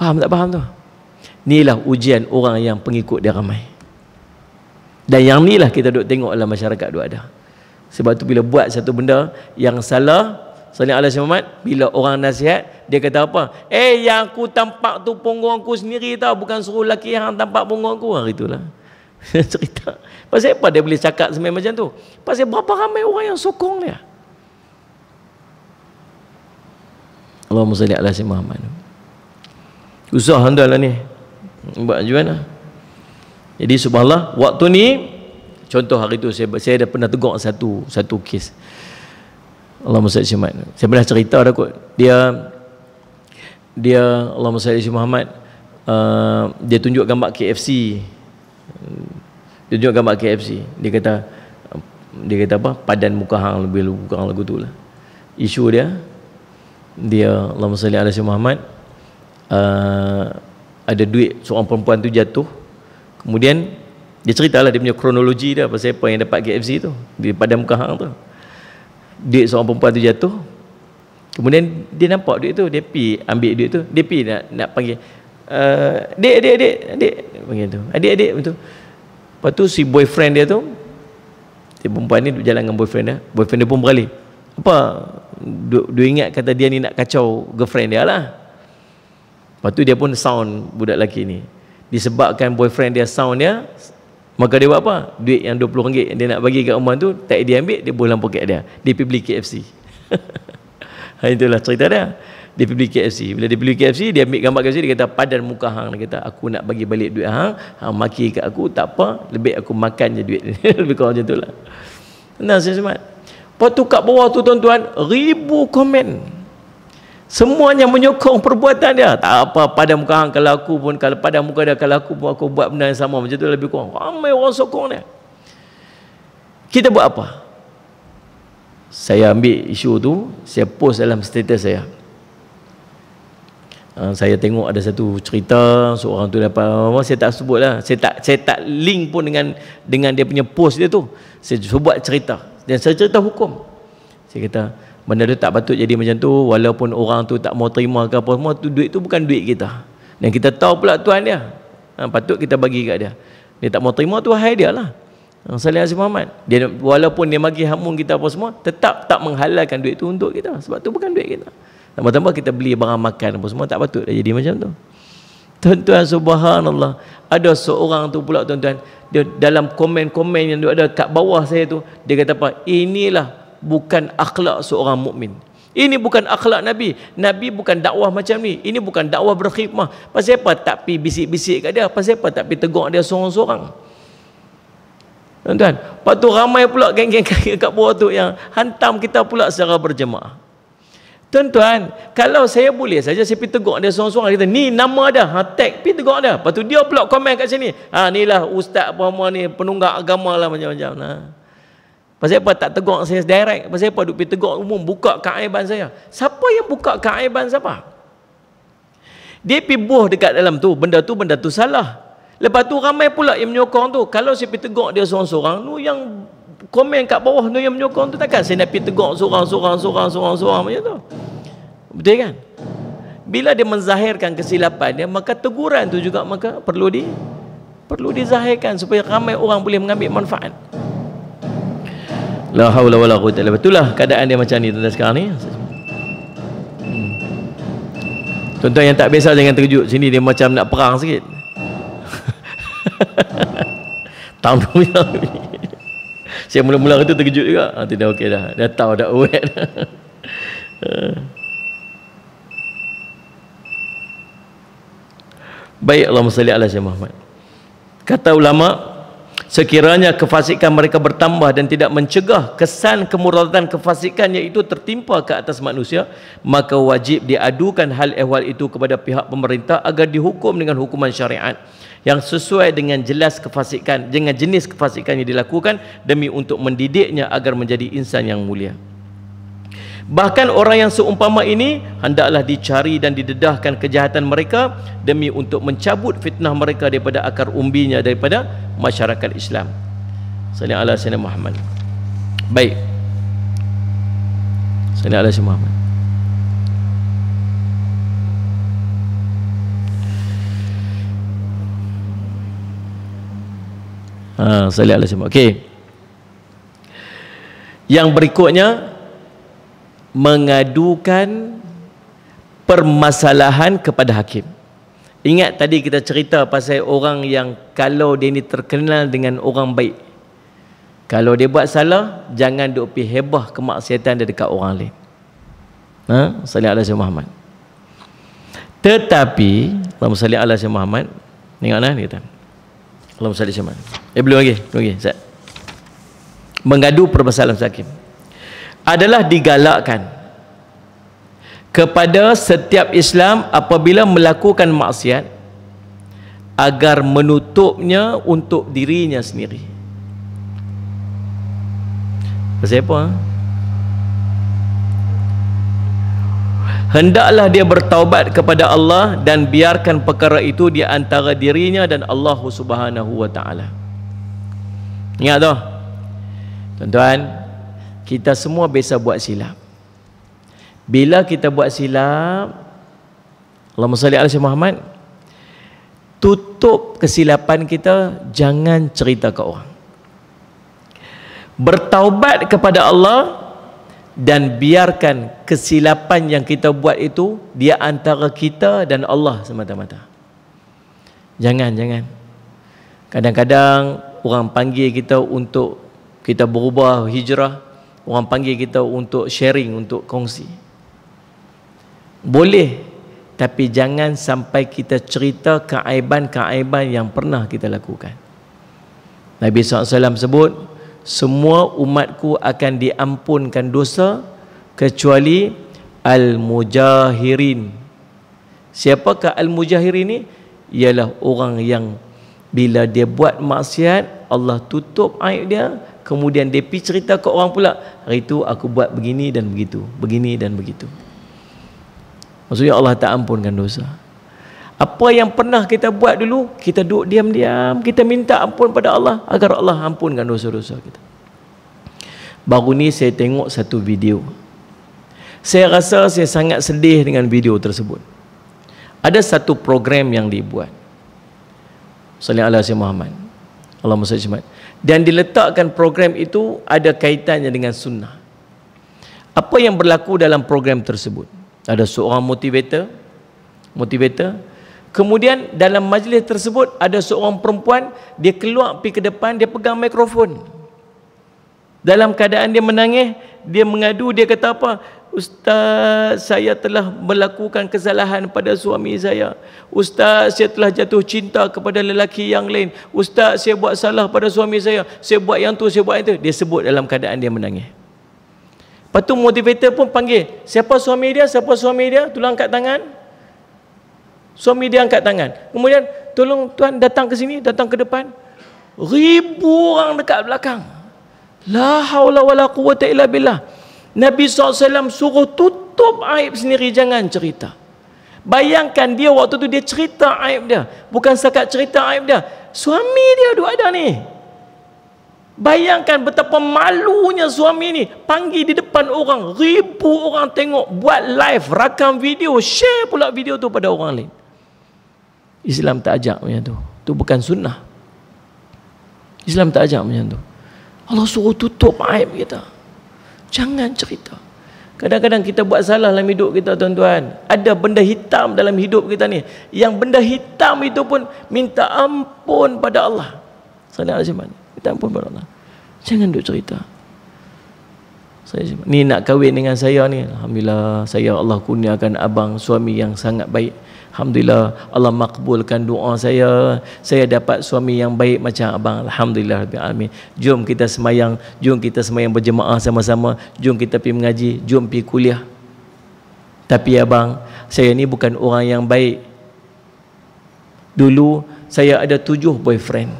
faham tak faham tu inilah ujian orang yang pengikut dia ramai dan yang ni lah kita duk tengok dalam masyarakat duk ada. Sebab tu bila buat satu benda yang salah, Salih Allah Muhammad, bila orang nasihat, dia kata apa? Eh, yang aku tampak tu punggung aku sendiri tau. Bukan suruh lelaki yang tampak punggung aku. Hari ah, itulah. (laughs) Cerita. Pasal apa dia boleh cakap semain macam tu? Pasal berapa ramai orang yang sokong dia? Allahumma salli ala si Muhammad. Usah handal ni. Buat macam lah. mana? Jadi subhanallah waktu ni contoh hari tu saya saya dah pernah tegur satu satu kes. Allahumma salli Muhammad. Saya pernah cerita dah kot. Dia dia Allahumma salli Muhammad uh, dia tunjuk gambar KFC. Dia tunjuk gambar KFC. Dia kata dia kata apa? Padan muka hang lebih kurang lagu tu lah. Isu dia dia Allahumma salli ala Muhammad uh, ada duit seorang perempuan tu jatuh Kemudian dia ceritalah dia punya kronologi dia apa siapa yang dapat KFC tu di padam muka hang tu. Dia seorang perempuan tu jatuh. Kemudian dia nampak duit tu, dia pi ambil duit tu, dia pi nak nak panggil eh, adik adik adik adik panggil tu. Adik adik betul. Lepas tu si boyfriend dia tu si perempuan ni jalan dengan boyfriend dia, boyfriend dia pun beralih. Apa? Dia ingat kata dia ni nak kacau girlfriend dia lah. Lepas tu dia pun sound budak lelaki ni disebabkan boyfriend dia sound dia maka dia buat apa duit yang 20 ringgit dia nak bagi kat rumah tu tak dia ambil dia boleh lampau dia dia pergi beli KFC (laughs) ha, itulah cerita dia dia pergi KFC bila dia beli KFC dia ambil gambar KFC dia kata padan muka hang dia kata aku nak bagi balik duit hang hang maki kat aku tak apa lebih aku makan je duit (laughs) lebih kurang macam itulah nah saya semat lepas tu kat bawah tu tuan-tuan ribu komen Semuanya menyokong perbuatan dia. Tak apa pada muka hang kalau aku pun kalau pada muka dia kalau aku pun aku buat benda yang sama macam tu lebih kurang. Ramai orang sokong dia. Kita buat apa? Saya ambil isu tu, saya post dalam status saya. Ah, saya tengok ada satu cerita seorang tu dapat apa saya tak sebutlah. Saya tak saya tak link pun dengan dengan dia punya post dia tu. Saya buat cerita dan saya cerita hukum. Saya kata, benda tu tak patut jadi macam tu walaupun orang tu tak mau terima ke apa semua tu duit tu bukan duit kita dan kita tahu pula tuan dia ha, patut kita bagi kat dia dia tak mau terima tu hai dia lah ha, Salih Aziz Muhammad dia, walaupun dia bagi hamun kita apa semua tetap tak menghalalkan duit tu untuk kita sebab tu bukan duit kita tambah-tambah kita beli barang makan apa semua tak patut dah jadi macam tu tuan-tuan subhanallah ada seorang tu pula tuan-tuan dia dalam komen-komen yang ada kat bawah saya tu dia kata apa inilah bukan akhlak seorang mukmin. Ini bukan akhlak Nabi. Nabi bukan dakwah macam ni. Ini bukan dakwah berkhidmah. Pasal apa tak pi bisik-bisik kat dia? Pasal apa tak pi tegur dia seorang-seorang? Tuan-tuan, lepas ramai pula geng-geng kat bawah tu yang hantam kita pula secara berjemaah. Tuan-tuan, kalau saya boleh saja saya pergi tegur dia seorang-seorang kita ni nama dia, ha tag pergi tegur dia. Lepas dia pula komen kat sini. Ha inilah ustaz apa ni penunggak agama lah macam-macam. Nah. Ha. Pasal apa tak tegur saya direct? Pasal apa duk pergi tegur umum buka keaiban saya? Siapa yang buka keaiban siapa? Dia pi buh dekat dalam tu, benda tu benda tu salah. Lepas tu ramai pula yang menyokong tu. Kalau saya pi tegur dia seorang-seorang, nu yang komen kat bawah nu yang menyokong tu takkan saya nak pi tegur seorang-seorang seorang-seorang seorang macam tu. Betul kan? Bila dia menzahirkan kesilapan dia, maka teguran tu juga maka perlu di perlu dizahirkan supaya ramai orang boleh mengambil manfaat. La haula wala quwwata illa billah. keadaan dia macam ni tuan sekarang ni. Hmm. Tuan, tuan yang tak biasa jangan terkejut. Sini dia macam nak perang sikit. (laughs) Tahu tu ni. Saya mula-mula kata terkejut juga. Ha, tidak okey dah. Dah tahu dah wet. (laughs) Baik Allahumma salli ala Syekh Muhammad. Kata ulama' Sekiranya kefasikan mereka bertambah dan tidak mencegah kesan kemurahan kefasikan itu tertimpa ke atas manusia, maka wajib diadukan hal ehwal itu kepada pihak pemerintah agar dihukum dengan hukuman syariat yang sesuai dengan jelas kefasikan, dengan jenis kefasikan yang dilakukan demi untuk mendidiknya agar menjadi insan yang mulia. Bahkan orang yang seumpama ini hendaklah dicari dan didedahkan kejahatan mereka demi untuk mencabut fitnah mereka daripada akar umbinya daripada masyarakat Islam. Sallallahu alaihi wasallam Muhammad. Baik. Sallallahu alaihi wasallam Muhammad. Ha, sallallahu alaihi Okey. Yang berikutnya mengadukan permasalahan kepada hakim. Ingat tadi kita cerita pasal orang yang kalau dia ni terkenal dengan orang baik. Kalau dia buat salah, jangan duk pi hebah kemaksiatan dia dekat orang lain. Ha, salli Allah Sayyid Muhammad. Tetapi, Allahumma salli Allah Sayyid Muhammad. Tengoklah ni kata. Allahumma salli Sayyid Muhammad. Eh belum lagi, belum lagi, Mengadu permasalahan sakit adalah digalakkan kepada setiap Islam apabila melakukan maksiat agar menutupnya untuk dirinya sendiri. Pasal apa? Ha? Hendaklah dia bertaubat kepada Allah dan biarkan perkara itu di antara dirinya dan Allah Subhanahu wa taala. Ingat tu. Tuan-tuan, kita semua biasa buat silap. Bila kita buat silap, Allahumma salli Alaihi Muhammad, tutup kesilapan kita, jangan cerita ke orang. Bertaubat kepada Allah dan biarkan kesilapan yang kita buat itu dia antara kita dan Allah semata-mata. Jangan, jangan. Kadang-kadang orang panggil kita untuk kita berubah hijrah, Orang panggil kita untuk sharing, untuk kongsi. Boleh. Tapi jangan sampai kita cerita keaiban-keaiban yang pernah kita lakukan. Nabi SAW sebut, semua umatku akan diampunkan dosa kecuali Al-Mujahirin. Siapakah Al-Mujahirin ini? Ialah orang yang bila dia buat maksiat, Allah tutup aib dia, kemudian dia pergi cerita ke orang pula hari itu aku buat begini dan begitu begini dan begitu maksudnya Allah tak ampunkan dosa apa yang pernah kita buat dulu kita duduk diam-diam kita minta ampun pada Allah agar Allah ampunkan dosa-dosa kita baru ni saya tengok satu video saya rasa saya sangat sedih dengan video tersebut ada satu program yang dibuat Salih Allah Muhammad Allah Muhammad dan diletakkan program itu ada kaitannya dengan sunnah. Apa yang berlaku dalam program tersebut? Ada seorang motivator, motivator. Kemudian dalam majlis tersebut ada seorang perempuan dia keluar pergi ke depan dia pegang mikrofon. Dalam keadaan dia menangis, dia mengadu, dia kata apa? Ustaz, saya telah melakukan kesalahan pada suami saya. Ustaz, saya telah jatuh cinta kepada lelaki yang lain. Ustaz, saya buat salah pada suami saya. Saya buat yang tu, saya buat yang tu. Dia sebut dalam keadaan dia menangis. Lepas tu motivator pun panggil. Siapa suami dia? Siapa suami dia? Tolong angkat tangan. Suami dia angkat tangan. Kemudian, tolong tuan datang ke sini, datang ke depan. Ribu orang dekat belakang. La wa wala quwata illa billah. Nabi SAW suruh tutup aib sendiri jangan cerita bayangkan dia waktu tu dia cerita aib dia bukan sekat cerita aib dia suami dia dua ada ni bayangkan betapa malunya suami ni panggil di depan orang ribu orang tengok buat live rakam video share pula video tu pada orang lain Islam tak ajak macam tu tu bukan sunnah Islam tak ajak macam tu Allah suruh tutup aib kita Jangan cerita. Kadang-kadang kita buat salah dalam hidup kita tuan-tuan. Ada benda hitam dalam hidup kita ni. Yang benda hitam itu pun minta ampun pada Allah. Salah Azimah. Minta ampun pada Allah. Jangan duduk cerita. Saya ni nak kahwin dengan saya ni. Alhamdulillah saya Allah kurniakan abang suami yang sangat baik. Alhamdulillah Allah makbulkan doa saya Saya dapat suami yang baik macam abang Alhamdulillah Rabbil Alamin Jom kita semayang Jom kita semayang berjemaah sama-sama Jom kita pergi mengaji Jom pergi kuliah Tapi abang Saya ni bukan orang yang baik Dulu saya ada tujuh boyfriend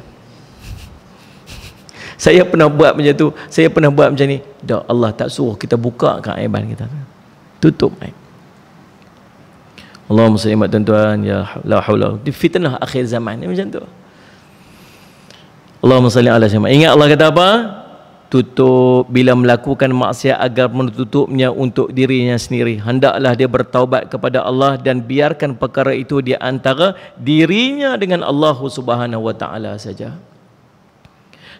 (laughs) saya pernah buat macam tu saya pernah buat macam ni dah Allah tak suruh kita buka ke aiban eh, kita tutup aib Allah muslimat tuan-tuan ya la haula di fitnah akhir zaman ni macam tu Allah salli ala sayyidina ingat Allah kata apa tutup bila melakukan maksiat agar menutupnya untuk dirinya sendiri hendaklah dia bertaubat kepada Allah dan biarkan perkara itu di antara dirinya dengan Allah Subhanahu wa taala saja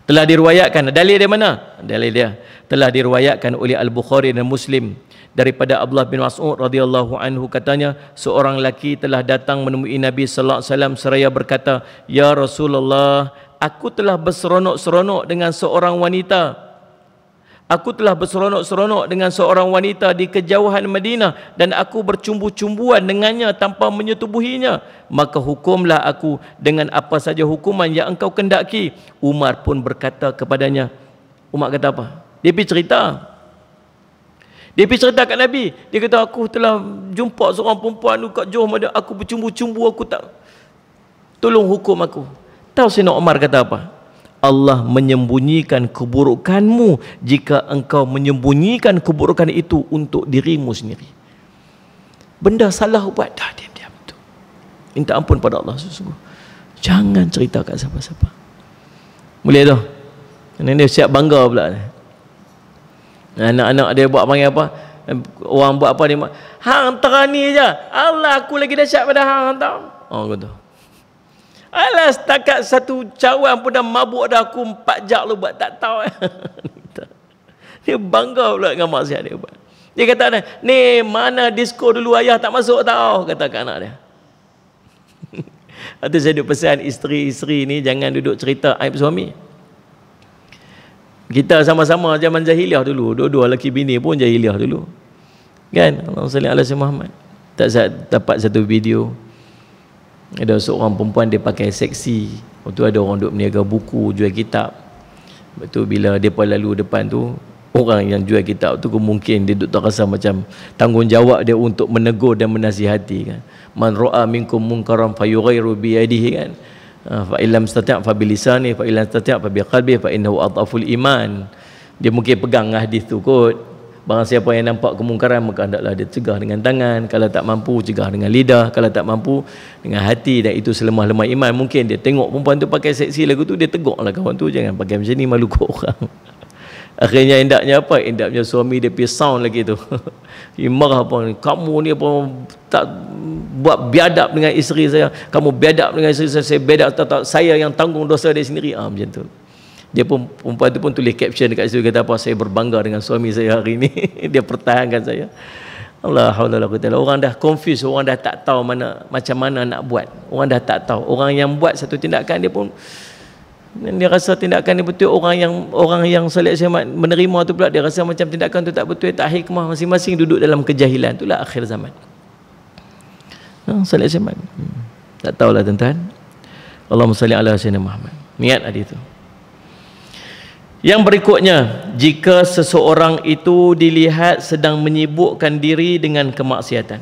telah diriwayatkan dalil dia mana dalil dia telah diriwayatkan oleh al-Bukhari dan Muslim daripada Abdullah bin Mas'ud radhiyallahu anhu katanya seorang lelaki telah datang menemui Nabi sallallahu alaihi wasallam seraya berkata ya Rasulullah aku telah berseronok-seronok dengan seorang wanita aku telah berseronok-seronok dengan seorang wanita di kejauhan Madinah dan aku bercumbu-cumbuan dengannya tanpa menyetubuhinya maka hukumlah aku dengan apa saja hukuman yang engkau kendaki Umar pun berkata kepadanya Umar kata apa dia pergi cerita dia pergi cerita kat Nabi. Dia kata aku telah jumpa seorang perempuan tu kat Johor mana aku bercumbu-cumbu aku tak tolong hukum aku. Tahu Sina Umar kata apa? Allah menyembunyikan keburukanmu jika engkau menyembunyikan keburukan itu untuk dirimu sendiri. Benda salah buat dah dia diam tu. Minta ampun pada Allah sesungguh. Jangan cerita kat siapa-siapa. Boleh tu. Ini dia siap bangga pula ni. Anak-anak dia buat panggil apa? Orang buat apa dia? Hang terani aja. Allah aku lagi dahsyat pada hang tau. Oh kata. Alah setakat satu cawan pun dah mabuk dah aku empat jak lu buat tak tahu. (laughs) dia bangga pula dengan maksiat dia buat. Dia kata ni, ni mana disko dulu ayah tak masuk tau. Kata ke anak dia. (laughs) Lepas saya duduk pesan isteri-isteri ni jangan duduk cerita aib suami. Kita sama-sama zaman jahiliah dulu. Dua-dua lelaki bini pun jahiliah dulu. Kan? Allah salli ala si Muhammad. Tak saya dapat satu video. Ada seorang perempuan dia pakai seksi. Waktu ada orang duduk meniaga buku, jual kitab. Lepas tu bila dia lalu depan tu, orang yang jual kitab tu mungkin dia duduk terasa macam tanggungjawab dia untuk menegur dan menasihati kan. Man ro'a minkum munkaran fayughayru biyadihi kan. Ah, fa illam tastati' fa bilisani fa illam tastati' fa biqalbi fa innahu adhaful iman dia mungkin pegang hadis tu kot barang siapa yang nampak kemungkaran maka hendaklah dia cegah dengan tangan kalau tak mampu cegah dengan lidah kalau tak mampu dengan hati dan itu selemah lemah iman mungkin dia tengok perempuan tu pakai seksi lagu tu dia tegoklah kawan tu jangan pakai macam ni malu kau orang (laughs) Akhirnya indaknya apa? Indaknya suami dia pergi sound lagi tu. Dia (laughs) marah pun. Kamu ni apa tak buat biadab dengan isteri saya kamu biadab dengan isteri saya saya biadab tak, tak, saya yang tanggung dosa dia sendiri ah macam tu dia pun perempuan tu pun tulis caption dekat situ kata apa saya berbangga dengan suami saya hari ini (laughs) dia pertahankan saya Allah haula wala orang dah confuse orang dah tak tahu mana macam mana nak buat orang dah tak tahu orang yang buat satu tindakan dia pun dia rasa tindakan ni betul orang yang orang yang solat semat menerima tu pula dia rasa macam tindakan tu tak betul tak hikmah masing-masing duduk dalam kejahilan itulah akhir zaman ha, Salat zaman hmm. Tak tahulah tuan-tuan Allahumma salli ala sayyidina Muhammad Niat ada itu yang berikutnya, jika seseorang itu dilihat sedang menyibukkan diri dengan kemaksiatan.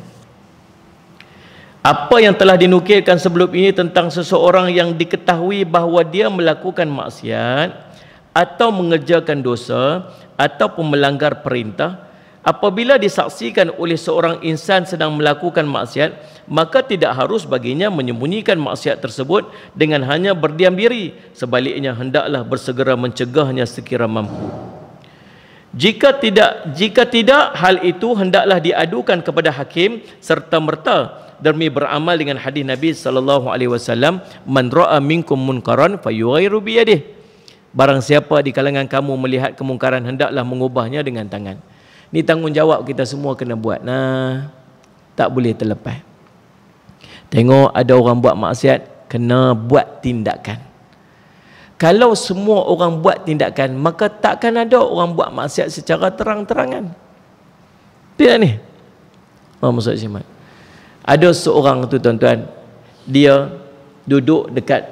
Apa yang telah dinukilkan sebelum ini tentang seseorang yang diketahui bahawa dia melakukan maksiat atau mengerjakan dosa atau pemelanggar perintah, apabila disaksikan oleh seorang insan sedang melakukan maksiat maka tidak harus baginya menyembunyikan maksiat tersebut dengan hanya berdiam diri sebaliknya hendaklah bersegera mencegahnya sekira mampu jika tidak jika tidak hal itu hendaklah diadukan kepada hakim serta merta dermi beramal dengan hadis Nabi sallallahu alaihi wasallam man ra'a minkum munkaran fayughayyiru bi yadihi barang siapa di kalangan kamu melihat kemungkaran hendaklah mengubahnya dengan tangan ini tanggungjawab kita semua kena buat. Nah, tak boleh terlepas. Tengok ada orang buat maksiat, kena buat tindakan. Kalau semua orang buat tindakan, maka takkan ada orang buat maksiat secara terang-terangan. Tidak ni. Oh, maksud Ada seorang tu tuan-tuan, dia duduk dekat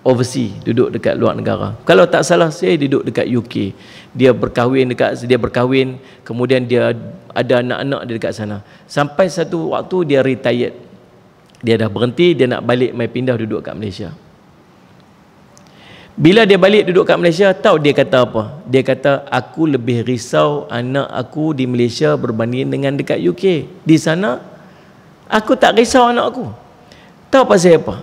overseas duduk dekat luar negara kalau tak salah saya duduk dekat UK dia berkahwin dekat dia berkahwin kemudian dia ada anak-anak dia dekat sana sampai satu waktu dia retired dia dah berhenti dia nak balik mai pindah duduk kat Malaysia bila dia balik duduk kat Malaysia tahu dia kata apa dia kata aku lebih risau anak aku di Malaysia berbanding dengan dekat UK di sana aku tak risau anak aku tahu pasal apa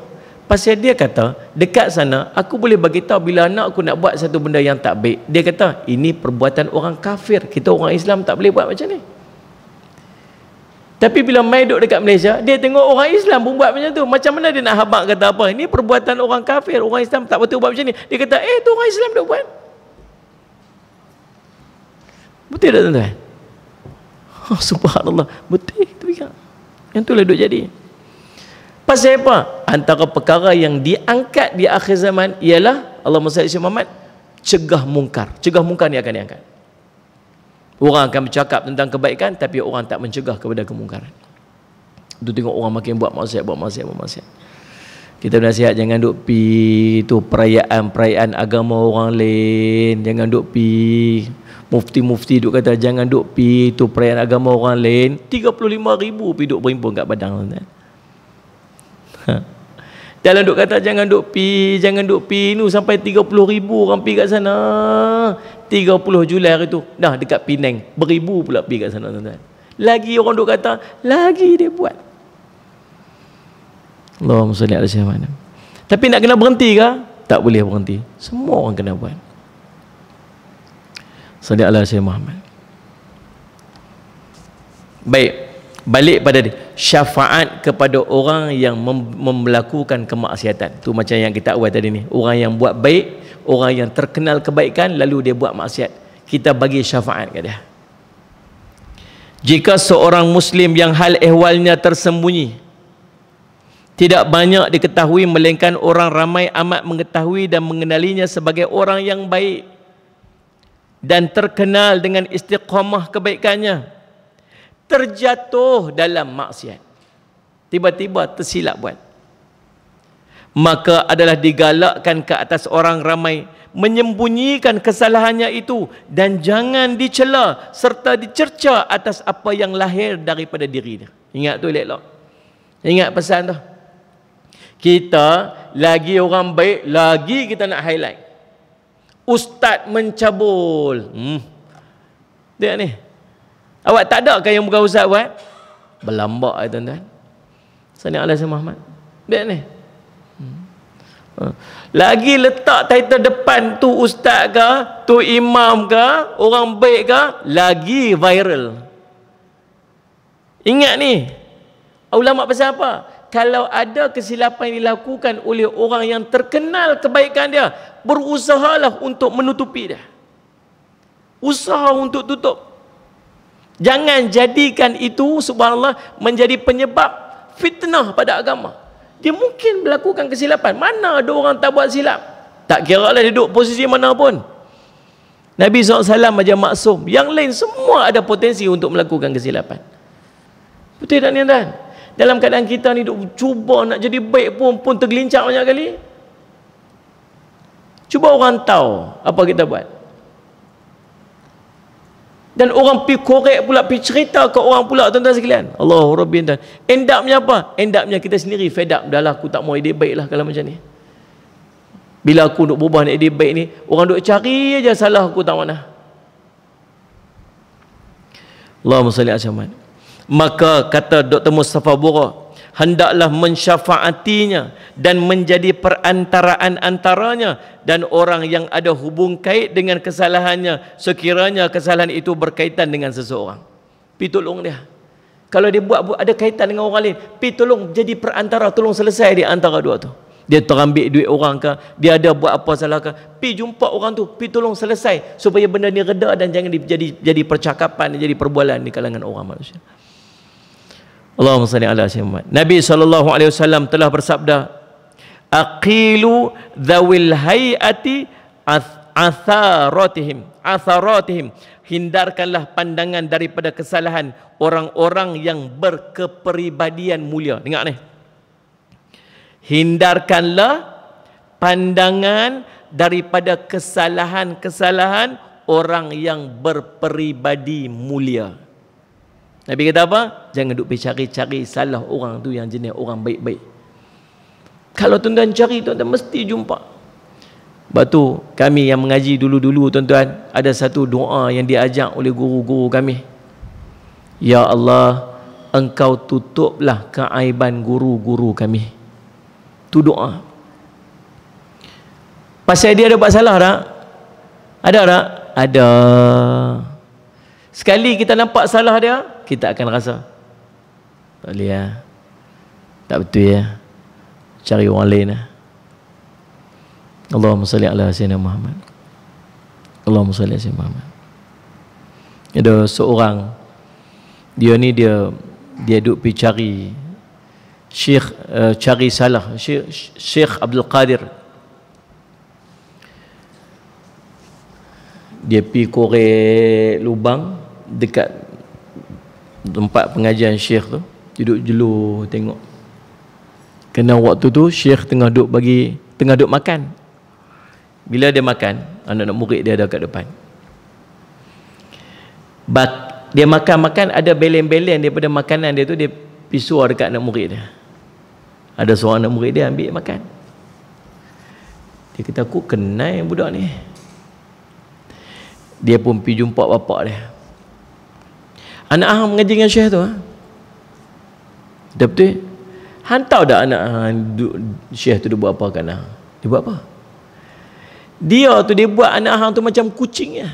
Pasal dia kata, dekat sana aku boleh bagi tahu bila anak aku nak buat satu benda yang tak baik. Dia kata, ini perbuatan orang kafir. Kita orang Islam tak boleh buat macam ni. Tapi bila mai duduk dekat Malaysia, dia tengok orang Islam pun buat macam tu. Macam mana dia nak habaq kata apa? Ini perbuatan orang kafir. Orang Islam tak betul buat macam ni. Dia kata, "Eh, tu orang Islam duk buat." Betul tak tuan-tuan? Oh, (laughs) subhanallah. Betul tu juga. Yang tu lah duk jadi. Pasal apa? Antara perkara yang diangkat di akhir zaman ialah Allah Masyarakat Isya Muhammad cegah mungkar. Cegah mungkar ni akan diangkat. Orang akan bercakap tentang kebaikan tapi orang tak mencegah kepada kemungkaran. Itu tengok orang makin buat maksiat, buat maksiat, buat maksiat. Kita nasihat jangan duk pi tu perayaan-perayaan agama orang lain, jangan duk pi mufti-mufti duk kata jangan duk pi tu perayaan agama orang lain. 35,000 pi duk berhimpun kat padang tuan. Ha. Jalan duk kata jangan duk pi, jangan duk pi ni sampai 30 ribu orang pi kat sana. 30 Julai hari tu dah dekat Penang, beribu pula pi kat sana tuan-tuan. Lagi orang duk kata, lagi dia buat. Allahumma salli ala sayyidina. Tapi nak kena berhenti ke? Tak boleh berhenti. Semua orang kena buat. Salli ala sayyidina Muhammad. Baik balik pada dia. syafaat kepada orang yang mem- mem- kemaksiatan tu macam yang kita awal tadi ni orang yang buat baik orang yang terkenal kebaikan lalu dia buat maksiat kita bagi syafaat kat dia jika seorang muslim yang hal ehwalnya tersembunyi tidak banyak diketahui melainkan orang ramai amat mengetahui dan mengenalinya sebagai orang yang baik dan terkenal dengan istiqamah kebaikannya terjatuh dalam maksiat tiba-tiba tersilap buat maka adalah digalakkan ke atas orang ramai menyembunyikan kesalahannya itu dan jangan dicela serta dicerca atas apa yang lahir daripada diri dia ingat tu elok ingat pesan tu kita lagi orang baik lagi kita nak highlight ustaz mencabul hmm. dia ni Awak tak ada kan yang bukan ustaz buat? Berlambak ya tuan-tuan. Sani Allah sama Muhammad. Biar ni. Hmm. Ha. Lagi letak title depan tu ustaz ke, tu imam ke, orang baik ke, lagi viral. Ingat ni. Ulama pasal apa? Kalau ada kesilapan yang dilakukan oleh orang yang terkenal kebaikan dia, berusahalah untuk menutupi dia. Usaha untuk tutup. Jangan jadikan itu subhanallah menjadi penyebab fitnah pada agama. Dia mungkin melakukan kesilapan. Mana ada orang tak buat silap? Tak kira lah duduk posisi mana pun. Nabi SAW aja maksum. Yang lain semua ada potensi untuk melakukan kesilapan. Betul tak ni Andan? Dalam keadaan kita ni duk cuba nak jadi baik pun pun tergelincang banyak kali. Cuba orang tahu apa kita buat dan orang pi korek pula pi cerita ke orang pula tuan-tuan sekalian Allahu rabbi dan end apa end kita sendiri fed up dahlah aku tak mau ide baiklah kalau macam ni bila aku duk berubah nak ide baik ni orang duk cari aja salah aku tak mana Allahumma salli ala Muhammad maka kata Dr. Mustafa Bora hendaklah mensyafaatinya dan menjadi perantaraan antaranya dan orang yang ada hubung kait dengan kesalahannya sekiranya kesalahan itu berkaitan dengan seseorang pitulung dia kalau dia buat, buat ada kaitan dengan orang lain pitulung jadi perantara tolong selesai di antara dua tu dia terambil duit orang ke dia ada buat apa salah ke pi jumpa orang tu pi tolong selesai supaya benda ni reda dan jangan jadi jadi percakapan jadi perbualan di kalangan orang manusia Allahumma salli ala Muhammad. Nabi sallallahu alaihi wasallam telah bersabda, "Aqilu dzawil hayati atharatihim." Atharatihim, hindarkanlah pandangan daripada kesalahan orang-orang yang berkeperibadian mulia. Dengar ni. Hindarkanlah pandangan daripada kesalahan-kesalahan orang yang berperibadi mulia. Nabi kata apa? Jangan duk pergi cari-cari salah orang tu yang jenis orang baik-baik. Kalau tuan-tuan cari, tuan-tuan mesti jumpa. Sebab tu kami yang mengaji dulu-dulu tuan-tuan, ada satu doa yang diajak oleh guru-guru kami. Ya Allah, engkau tutuplah keaiban guru-guru kami. Tu doa. Pasal dia ada buat salah tak? Ada tak? Ada. Sekali kita nampak salah dia, kita akan rasa tak boleh ya. tak betul ya cari orang lain ya. Allahumma salli ala sayyidina Muhammad Allahumma salli ala sayyidina Muhammad ada seorang dia ni dia dia duduk pergi cari Syekh uh, cari salah Syekh, Syekh Abdul Qadir dia pergi korek lubang dekat tempat pengajian syekh tu duduk jeluh tengok kena waktu tu syekh tengah duduk bagi tengah duduk makan bila dia makan anak-anak murid dia ada kat depan Bat dia makan-makan ada belen-belen daripada makanan dia tu dia pisau dekat anak murid dia ada seorang anak murid dia ambil makan dia kata aku kenai budak ni dia pun pergi jumpa bapak dia Anak Ahang mengaji dengan syekh tu. Ha? Dah betul? Hantar dah anak Ahang syekh tu dia buat apa kan Ahang? Dia buat apa? Dia tu dia buat anak Ahang tu macam kucing ya.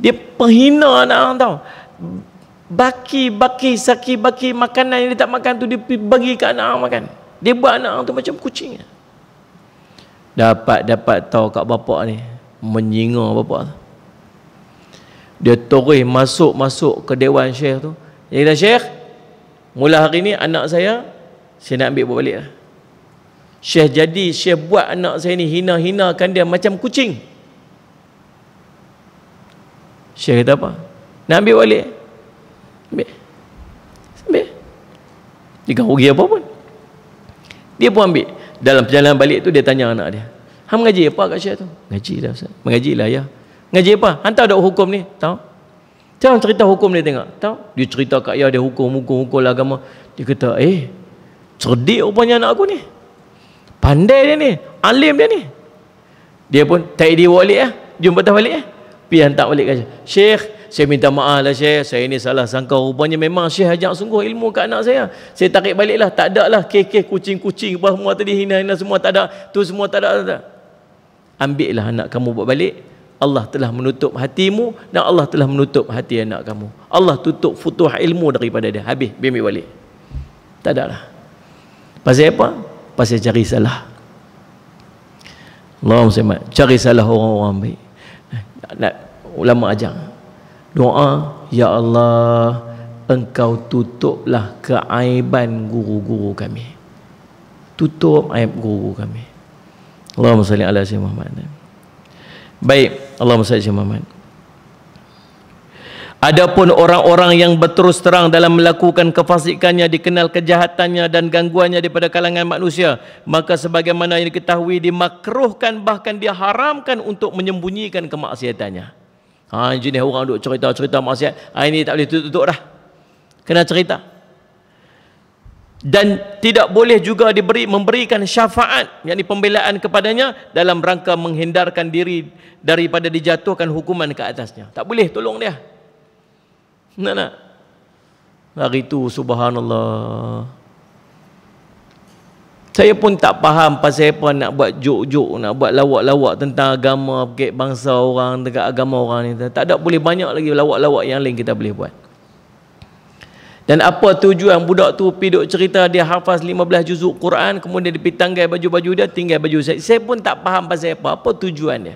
Dia penghina anak Ahang tau. Baki, baki, saki, baki makanan yang dia tak makan tu dia bagi ke anak Ahang makan. Dia buat anak Ahang tu macam kucing ya. Dapat, dapat tahu kat bapak ni. Menyinga bapak tu. Dia terus masuk-masuk ke dewan syekh tu. Dia kata, syekh, mula hari ni anak saya, saya nak ambil balik lah. Syekh jadi, syekh buat anak saya ni hina-hinakan dia macam kucing. Syekh kata apa? Nak ambil balik? Ambil. Ambil. Dia kan rugi apa pun. Dia pun ambil. Dalam perjalanan balik tu, dia tanya anak dia. Ham ngaji apa kat syekh tu? Ngaji lah, Ustaz. Mengaji lah, ya. Ngaji apa? Hantar dak hukum ni? Tahu? Jangan cerita hukum dia tengok. Tahu? Dia cerita kat ayah dia hukum-hukum-hukum agama. Dia kata, eh, cerdik rupanya anak aku ni. Pandai dia ni. Alim dia ni. Dia pun, tak dia balik lah. Eh. Jumpa tak wali lah. Eh. Pergi hantar balik kat Syekh, saya minta maaf lah Syekh. Saya ini salah sangka rupanya. Memang Syekh ajak sungguh ilmu ke anak saya. Saya tarik balik lah. Tak ada lah. Kekeh, kucing-kucing. Semua tadi hina-hina semua. Tak ada. Tu semua Tak ada. Ambil lah anak kamu buat balik. Allah telah menutup hatimu dan Allah telah menutup hati anak kamu. Allah tutup futuh ilmu daripada dia. Habis, bimbi balik. Tak ada lah. Pasal apa? Pasal cari salah. Allah SWT, cari salah orang-orang baik. Nak, eh, nak, ulama ajar. Doa, Ya Allah, engkau tutuplah keaiban guru-guru kami. Tutup aib guru-guru kami. Allahumma salli ala sayyidina Muhammad. Baik, Allahumma salli Muhammad. Adapun orang-orang yang berterus terang dalam melakukan kefasikannya dikenal kejahatannya dan gangguannya daripada kalangan manusia, maka sebagaimana yang diketahui dimakruhkan bahkan diharamkan untuk menyembunyikan kemaksiatannya. Ha jenis orang duk cerita-cerita maksiat, ha, ini tak boleh tutup-tutup dah. Kena cerita dan tidak boleh juga diberi memberikan syafaat yakni pembelaan kepadanya dalam rangka menghindarkan diri daripada dijatuhkan hukuman ke atasnya tak boleh tolong dia nak nak hari itu subhanallah saya pun tak faham pasal apa nak buat jok-jok, nak buat lawak-lawak tentang agama, bangsa orang, dekat agama orang ni. Tak ada boleh banyak lagi lawak-lawak yang lain kita boleh buat. Dan apa tujuan budak tu piduk cerita dia hafaz 15 juzuk Quran kemudian dia pergi baju-baju dia tinggal baju saya. Saya pun tak faham pasal apa, apa tujuan dia.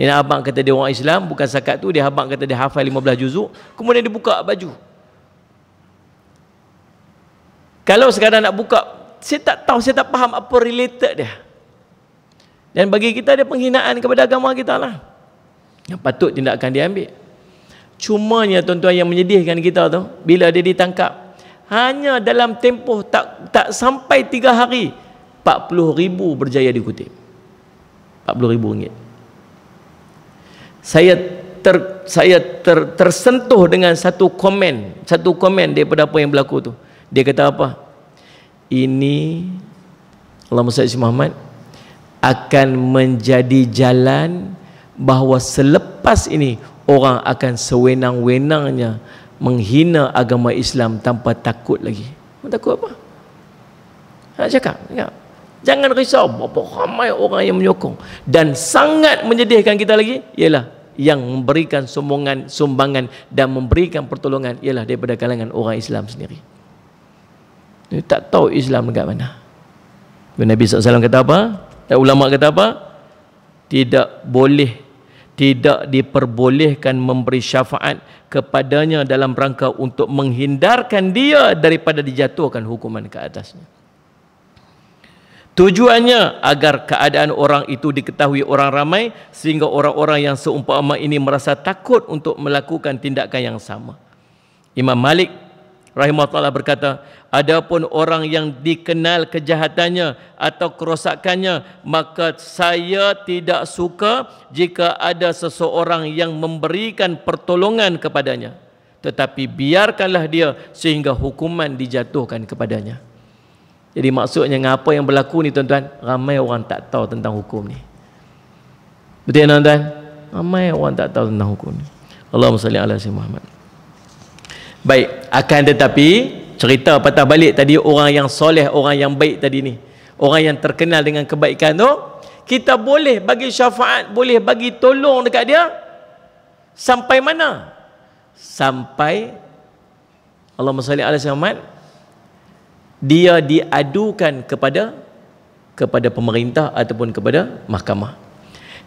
Dan abang kata dia orang Islam bukan sakat tu dia abang kata dia hafaz 15 juzuk kemudian dia buka baju. Kalau sekadar nak buka saya tak tahu saya tak faham apa related dia. Dan bagi kita dia penghinaan kepada agama kita lah. Yang patut tindakan diambil. Cumanya tuan-tuan yang menyedihkan kita tu bila dia ditangkap hanya dalam tempoh tak tak sampai tiga hari 40 ribu berjaya dikutip. ribu ringgit. Saya ter, saya ter, tersentuh dengan satu komen, satu komen daripada apa yang berlaku tu. Dia kata apa? Ini Allah Musa Muhammad akan menjadi jalan bahawa selepas ini orang akan sewenang-wenangnya menghina agama Islam tanpa takut lagi. Mau takut apa? Nak cakap? Ya. Jangan risau berapa ramai orang yang menyokong. Dan sangat menyedihkan kita lagi ialah yang memberikan sumbangan, sumbangan dan memberikan pertolongan ialah daripada kalangan orang Islam sendiri. Dia tak tahu Islam dekat mana. Nabi SAW kata apa? Dan ulama kata apa? Tidak boleh tidak diperbolehkan memberi syafaat kepadanya dalam rangka untuk menghindarkan dia daripada dijatuhkan hukuman ke atasnya. Tujuannya agar keadaan orang itu diketahui orang ramai sehingga orang-orang yang seumpama ini merasa takut untuk melakukan tindakan yang sama. Imam Malik rahimahullah berkata, adapun orang yang dikenal kejahatannya atau kerosakannya, maka saya tidak suka jika ada seseorang yang memberikan pertolongan kepadanya. Tetapi biarkanlah dia sehingga hukuman dijatuhkan kepadanya. Jadi maksudnya apa yang berlaku ni tuan-tuan? Ramai orang tak tahu tentang hukum ni. Betul tuan-tuan? Ramai orang tak tahu tentang hukum ni. Allahumma salli ala si Muhammad. Baik, akan tetapi cerita patah balik tadi orang yang soleh, orang yang baik tadi ni. Orang yang terkenal dengan kebaikan tu, kita boleh bagi syafaat, boleh bagi tolong dekat dia sampai mana? Sampai Allahumma salli ala Muhammad dia diadukan kepada kepada pemerintah ataupun kepada mahkamah.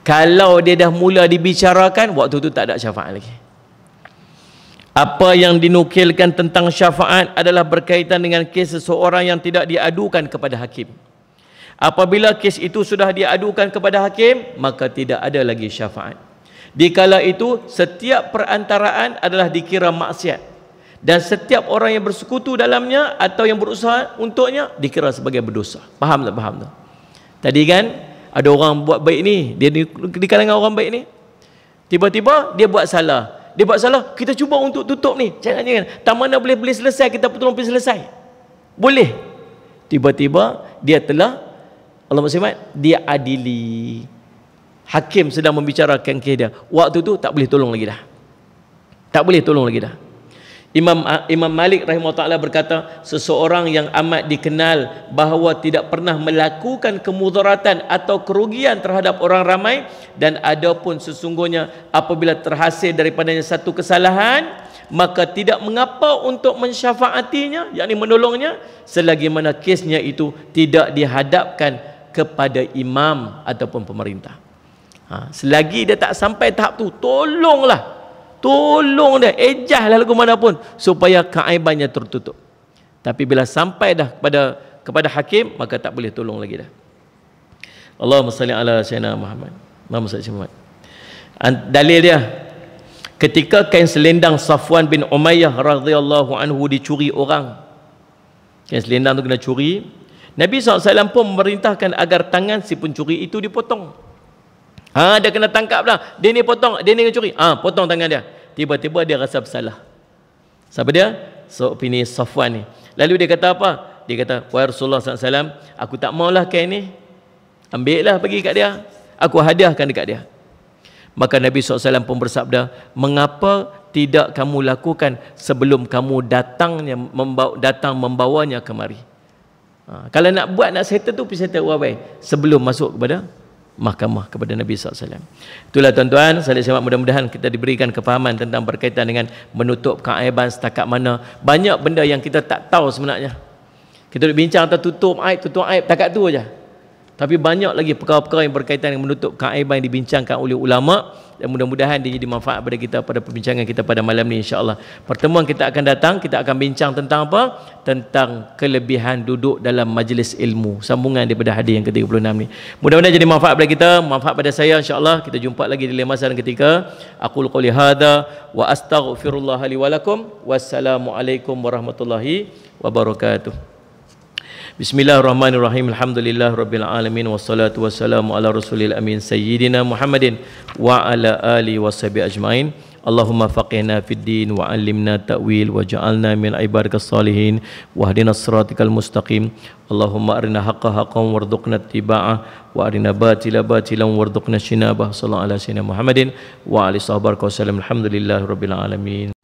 Kalau dia dah mula dibicarakan, waktu tu tak ada syafaat lagi. Apa yang dinukilkan tentang syafaat adalah berkaitan dengan kes seseorang yang tidak diadukan kepada hakim. Apabila kes itu sudah diadukan kepada hakim, maka tidak ada lagi syafaat. Di kala itu, setiap perantaraan adalah dikira maksiat. Dan setiap orang yang bersekutu dalamnya atau yang berusaha untuknya dikira sebagai berdosa. Faham tak? Faham tak? Tadi kan ada orang buat baik ni, dia di, di kalangan orang baik ni. Tiba-tiba dia buat salah dia buat salah kita cuba untuk tutup ni jangan jangan tak mana boleh boleh selesai kita tolong pergi selesai boleh tiba-tiba dia telah Allah SWT dia adili hakim sedang membicarakan kes dia waktu tu tak boleh tolong lagi dah tak boleh tolong lagi dah Imam ah, Imam Malik rahimahullah berkata seseorang yang amat dikenal bahawa tidak pernah melakukan kemudaratan atau kerugian terhadap orang ramai dan ada pun sesungguhnya apabila terhasil daripadanya satu kesalahan maka tidak mengapa untuk mensyafaatinya yakni menolongnya selagi mana kesnya itu tidak dihadapkan kepada imam ataupun pemerintah ha, selagi dia tak sampai tahap tu tolonglah tolong dia ejah lah lagu mana pun supaya keaibannya tertutup tapi bila sampai dah kepada kepada hakim maka tak boleh tolong lagi dah Allahumma salli ala sayyidina Muhammad Allahumma salli Muhammad dalil dia ketika kain selendang Safwan bin Umayyah radhiyallahu anhu dicuri orang kain selendang tu kena curi Nabi SAW pun memerintahkan agar tangan si pencuri itu dipotong Ha dia kena tangkap dah. Dia ni potong, dia ni curi. Ha potong tangan dia. Tiba-tiba dia rasa bersalah. Siapa dia? So opini Safwan ni. Lalu dia kata apa? Dia kata, "Wahai Rasulullah SAW aku tak maulah kain ni. Ambil lah pergi kat dia. Aku hadiahkan dekat dia." Maka Nabi SAW pun bersabda, "Mengapa tidak kamu lakukan sebelum kamu datangnya membawa, datang membawanya kemari?" Ha, kalau nak buat nak settle tu pergi settle wawai sebelum masuk kepada mahkamah kepada Nabi SAW. Itulah tuan-tuan, saya semak mudah-mudahan kita diberikan kefahaman tentang berkaitan dengan menutup keaiban setakat mana. Banyak benda yang kita tak tahu sebenarnya. Kita duduk bincang tentang tutup aib, tutup aib, takat tu aja tapi banyak lagi perkara-perkara yang berkaitan dengan menutup kaibah yang dibincangkan oleh ulama dan mudah-mudahan dia jadi manfaat pada kita pada perbincangan kita pada malam ini, insya Allah. Pertemuan kita akan datang kita akan bincang tentang apa? Tentang kelebihan duduk dalam majlis ilmu. Sambungan daripada hadis yang ke-36 ni. Mudah-mudahan jadi manfaat pada kita, manfaat pada saya insya Allah. Kita jumpa lagi di lain dan ketika. Aku qouli hadza wa astaghfirullah li wa lakum. Wassalamualaikum warahmatullahi wabarakatuh. Bismillahirrahmanirrahim. Alhamdulillah rabbil alamin wassalatu wassalamu ala Rasulil amin sayyidina Muhammadin wa ala ali washabi ajmain. Allahumma faqihna fid din wa 'allimna ta'wil waj'alna min ibadikas salihin wahdina siratal mustaqim. Allahumma arina haqqa haqqan warzuqna ittiba'ah wa arina batila batilan warzuqna shinabah. Sallallahu ala sayyidina Muhammadin wa ali sahbihi wasallam. Alhamdulillah rabbil alamin.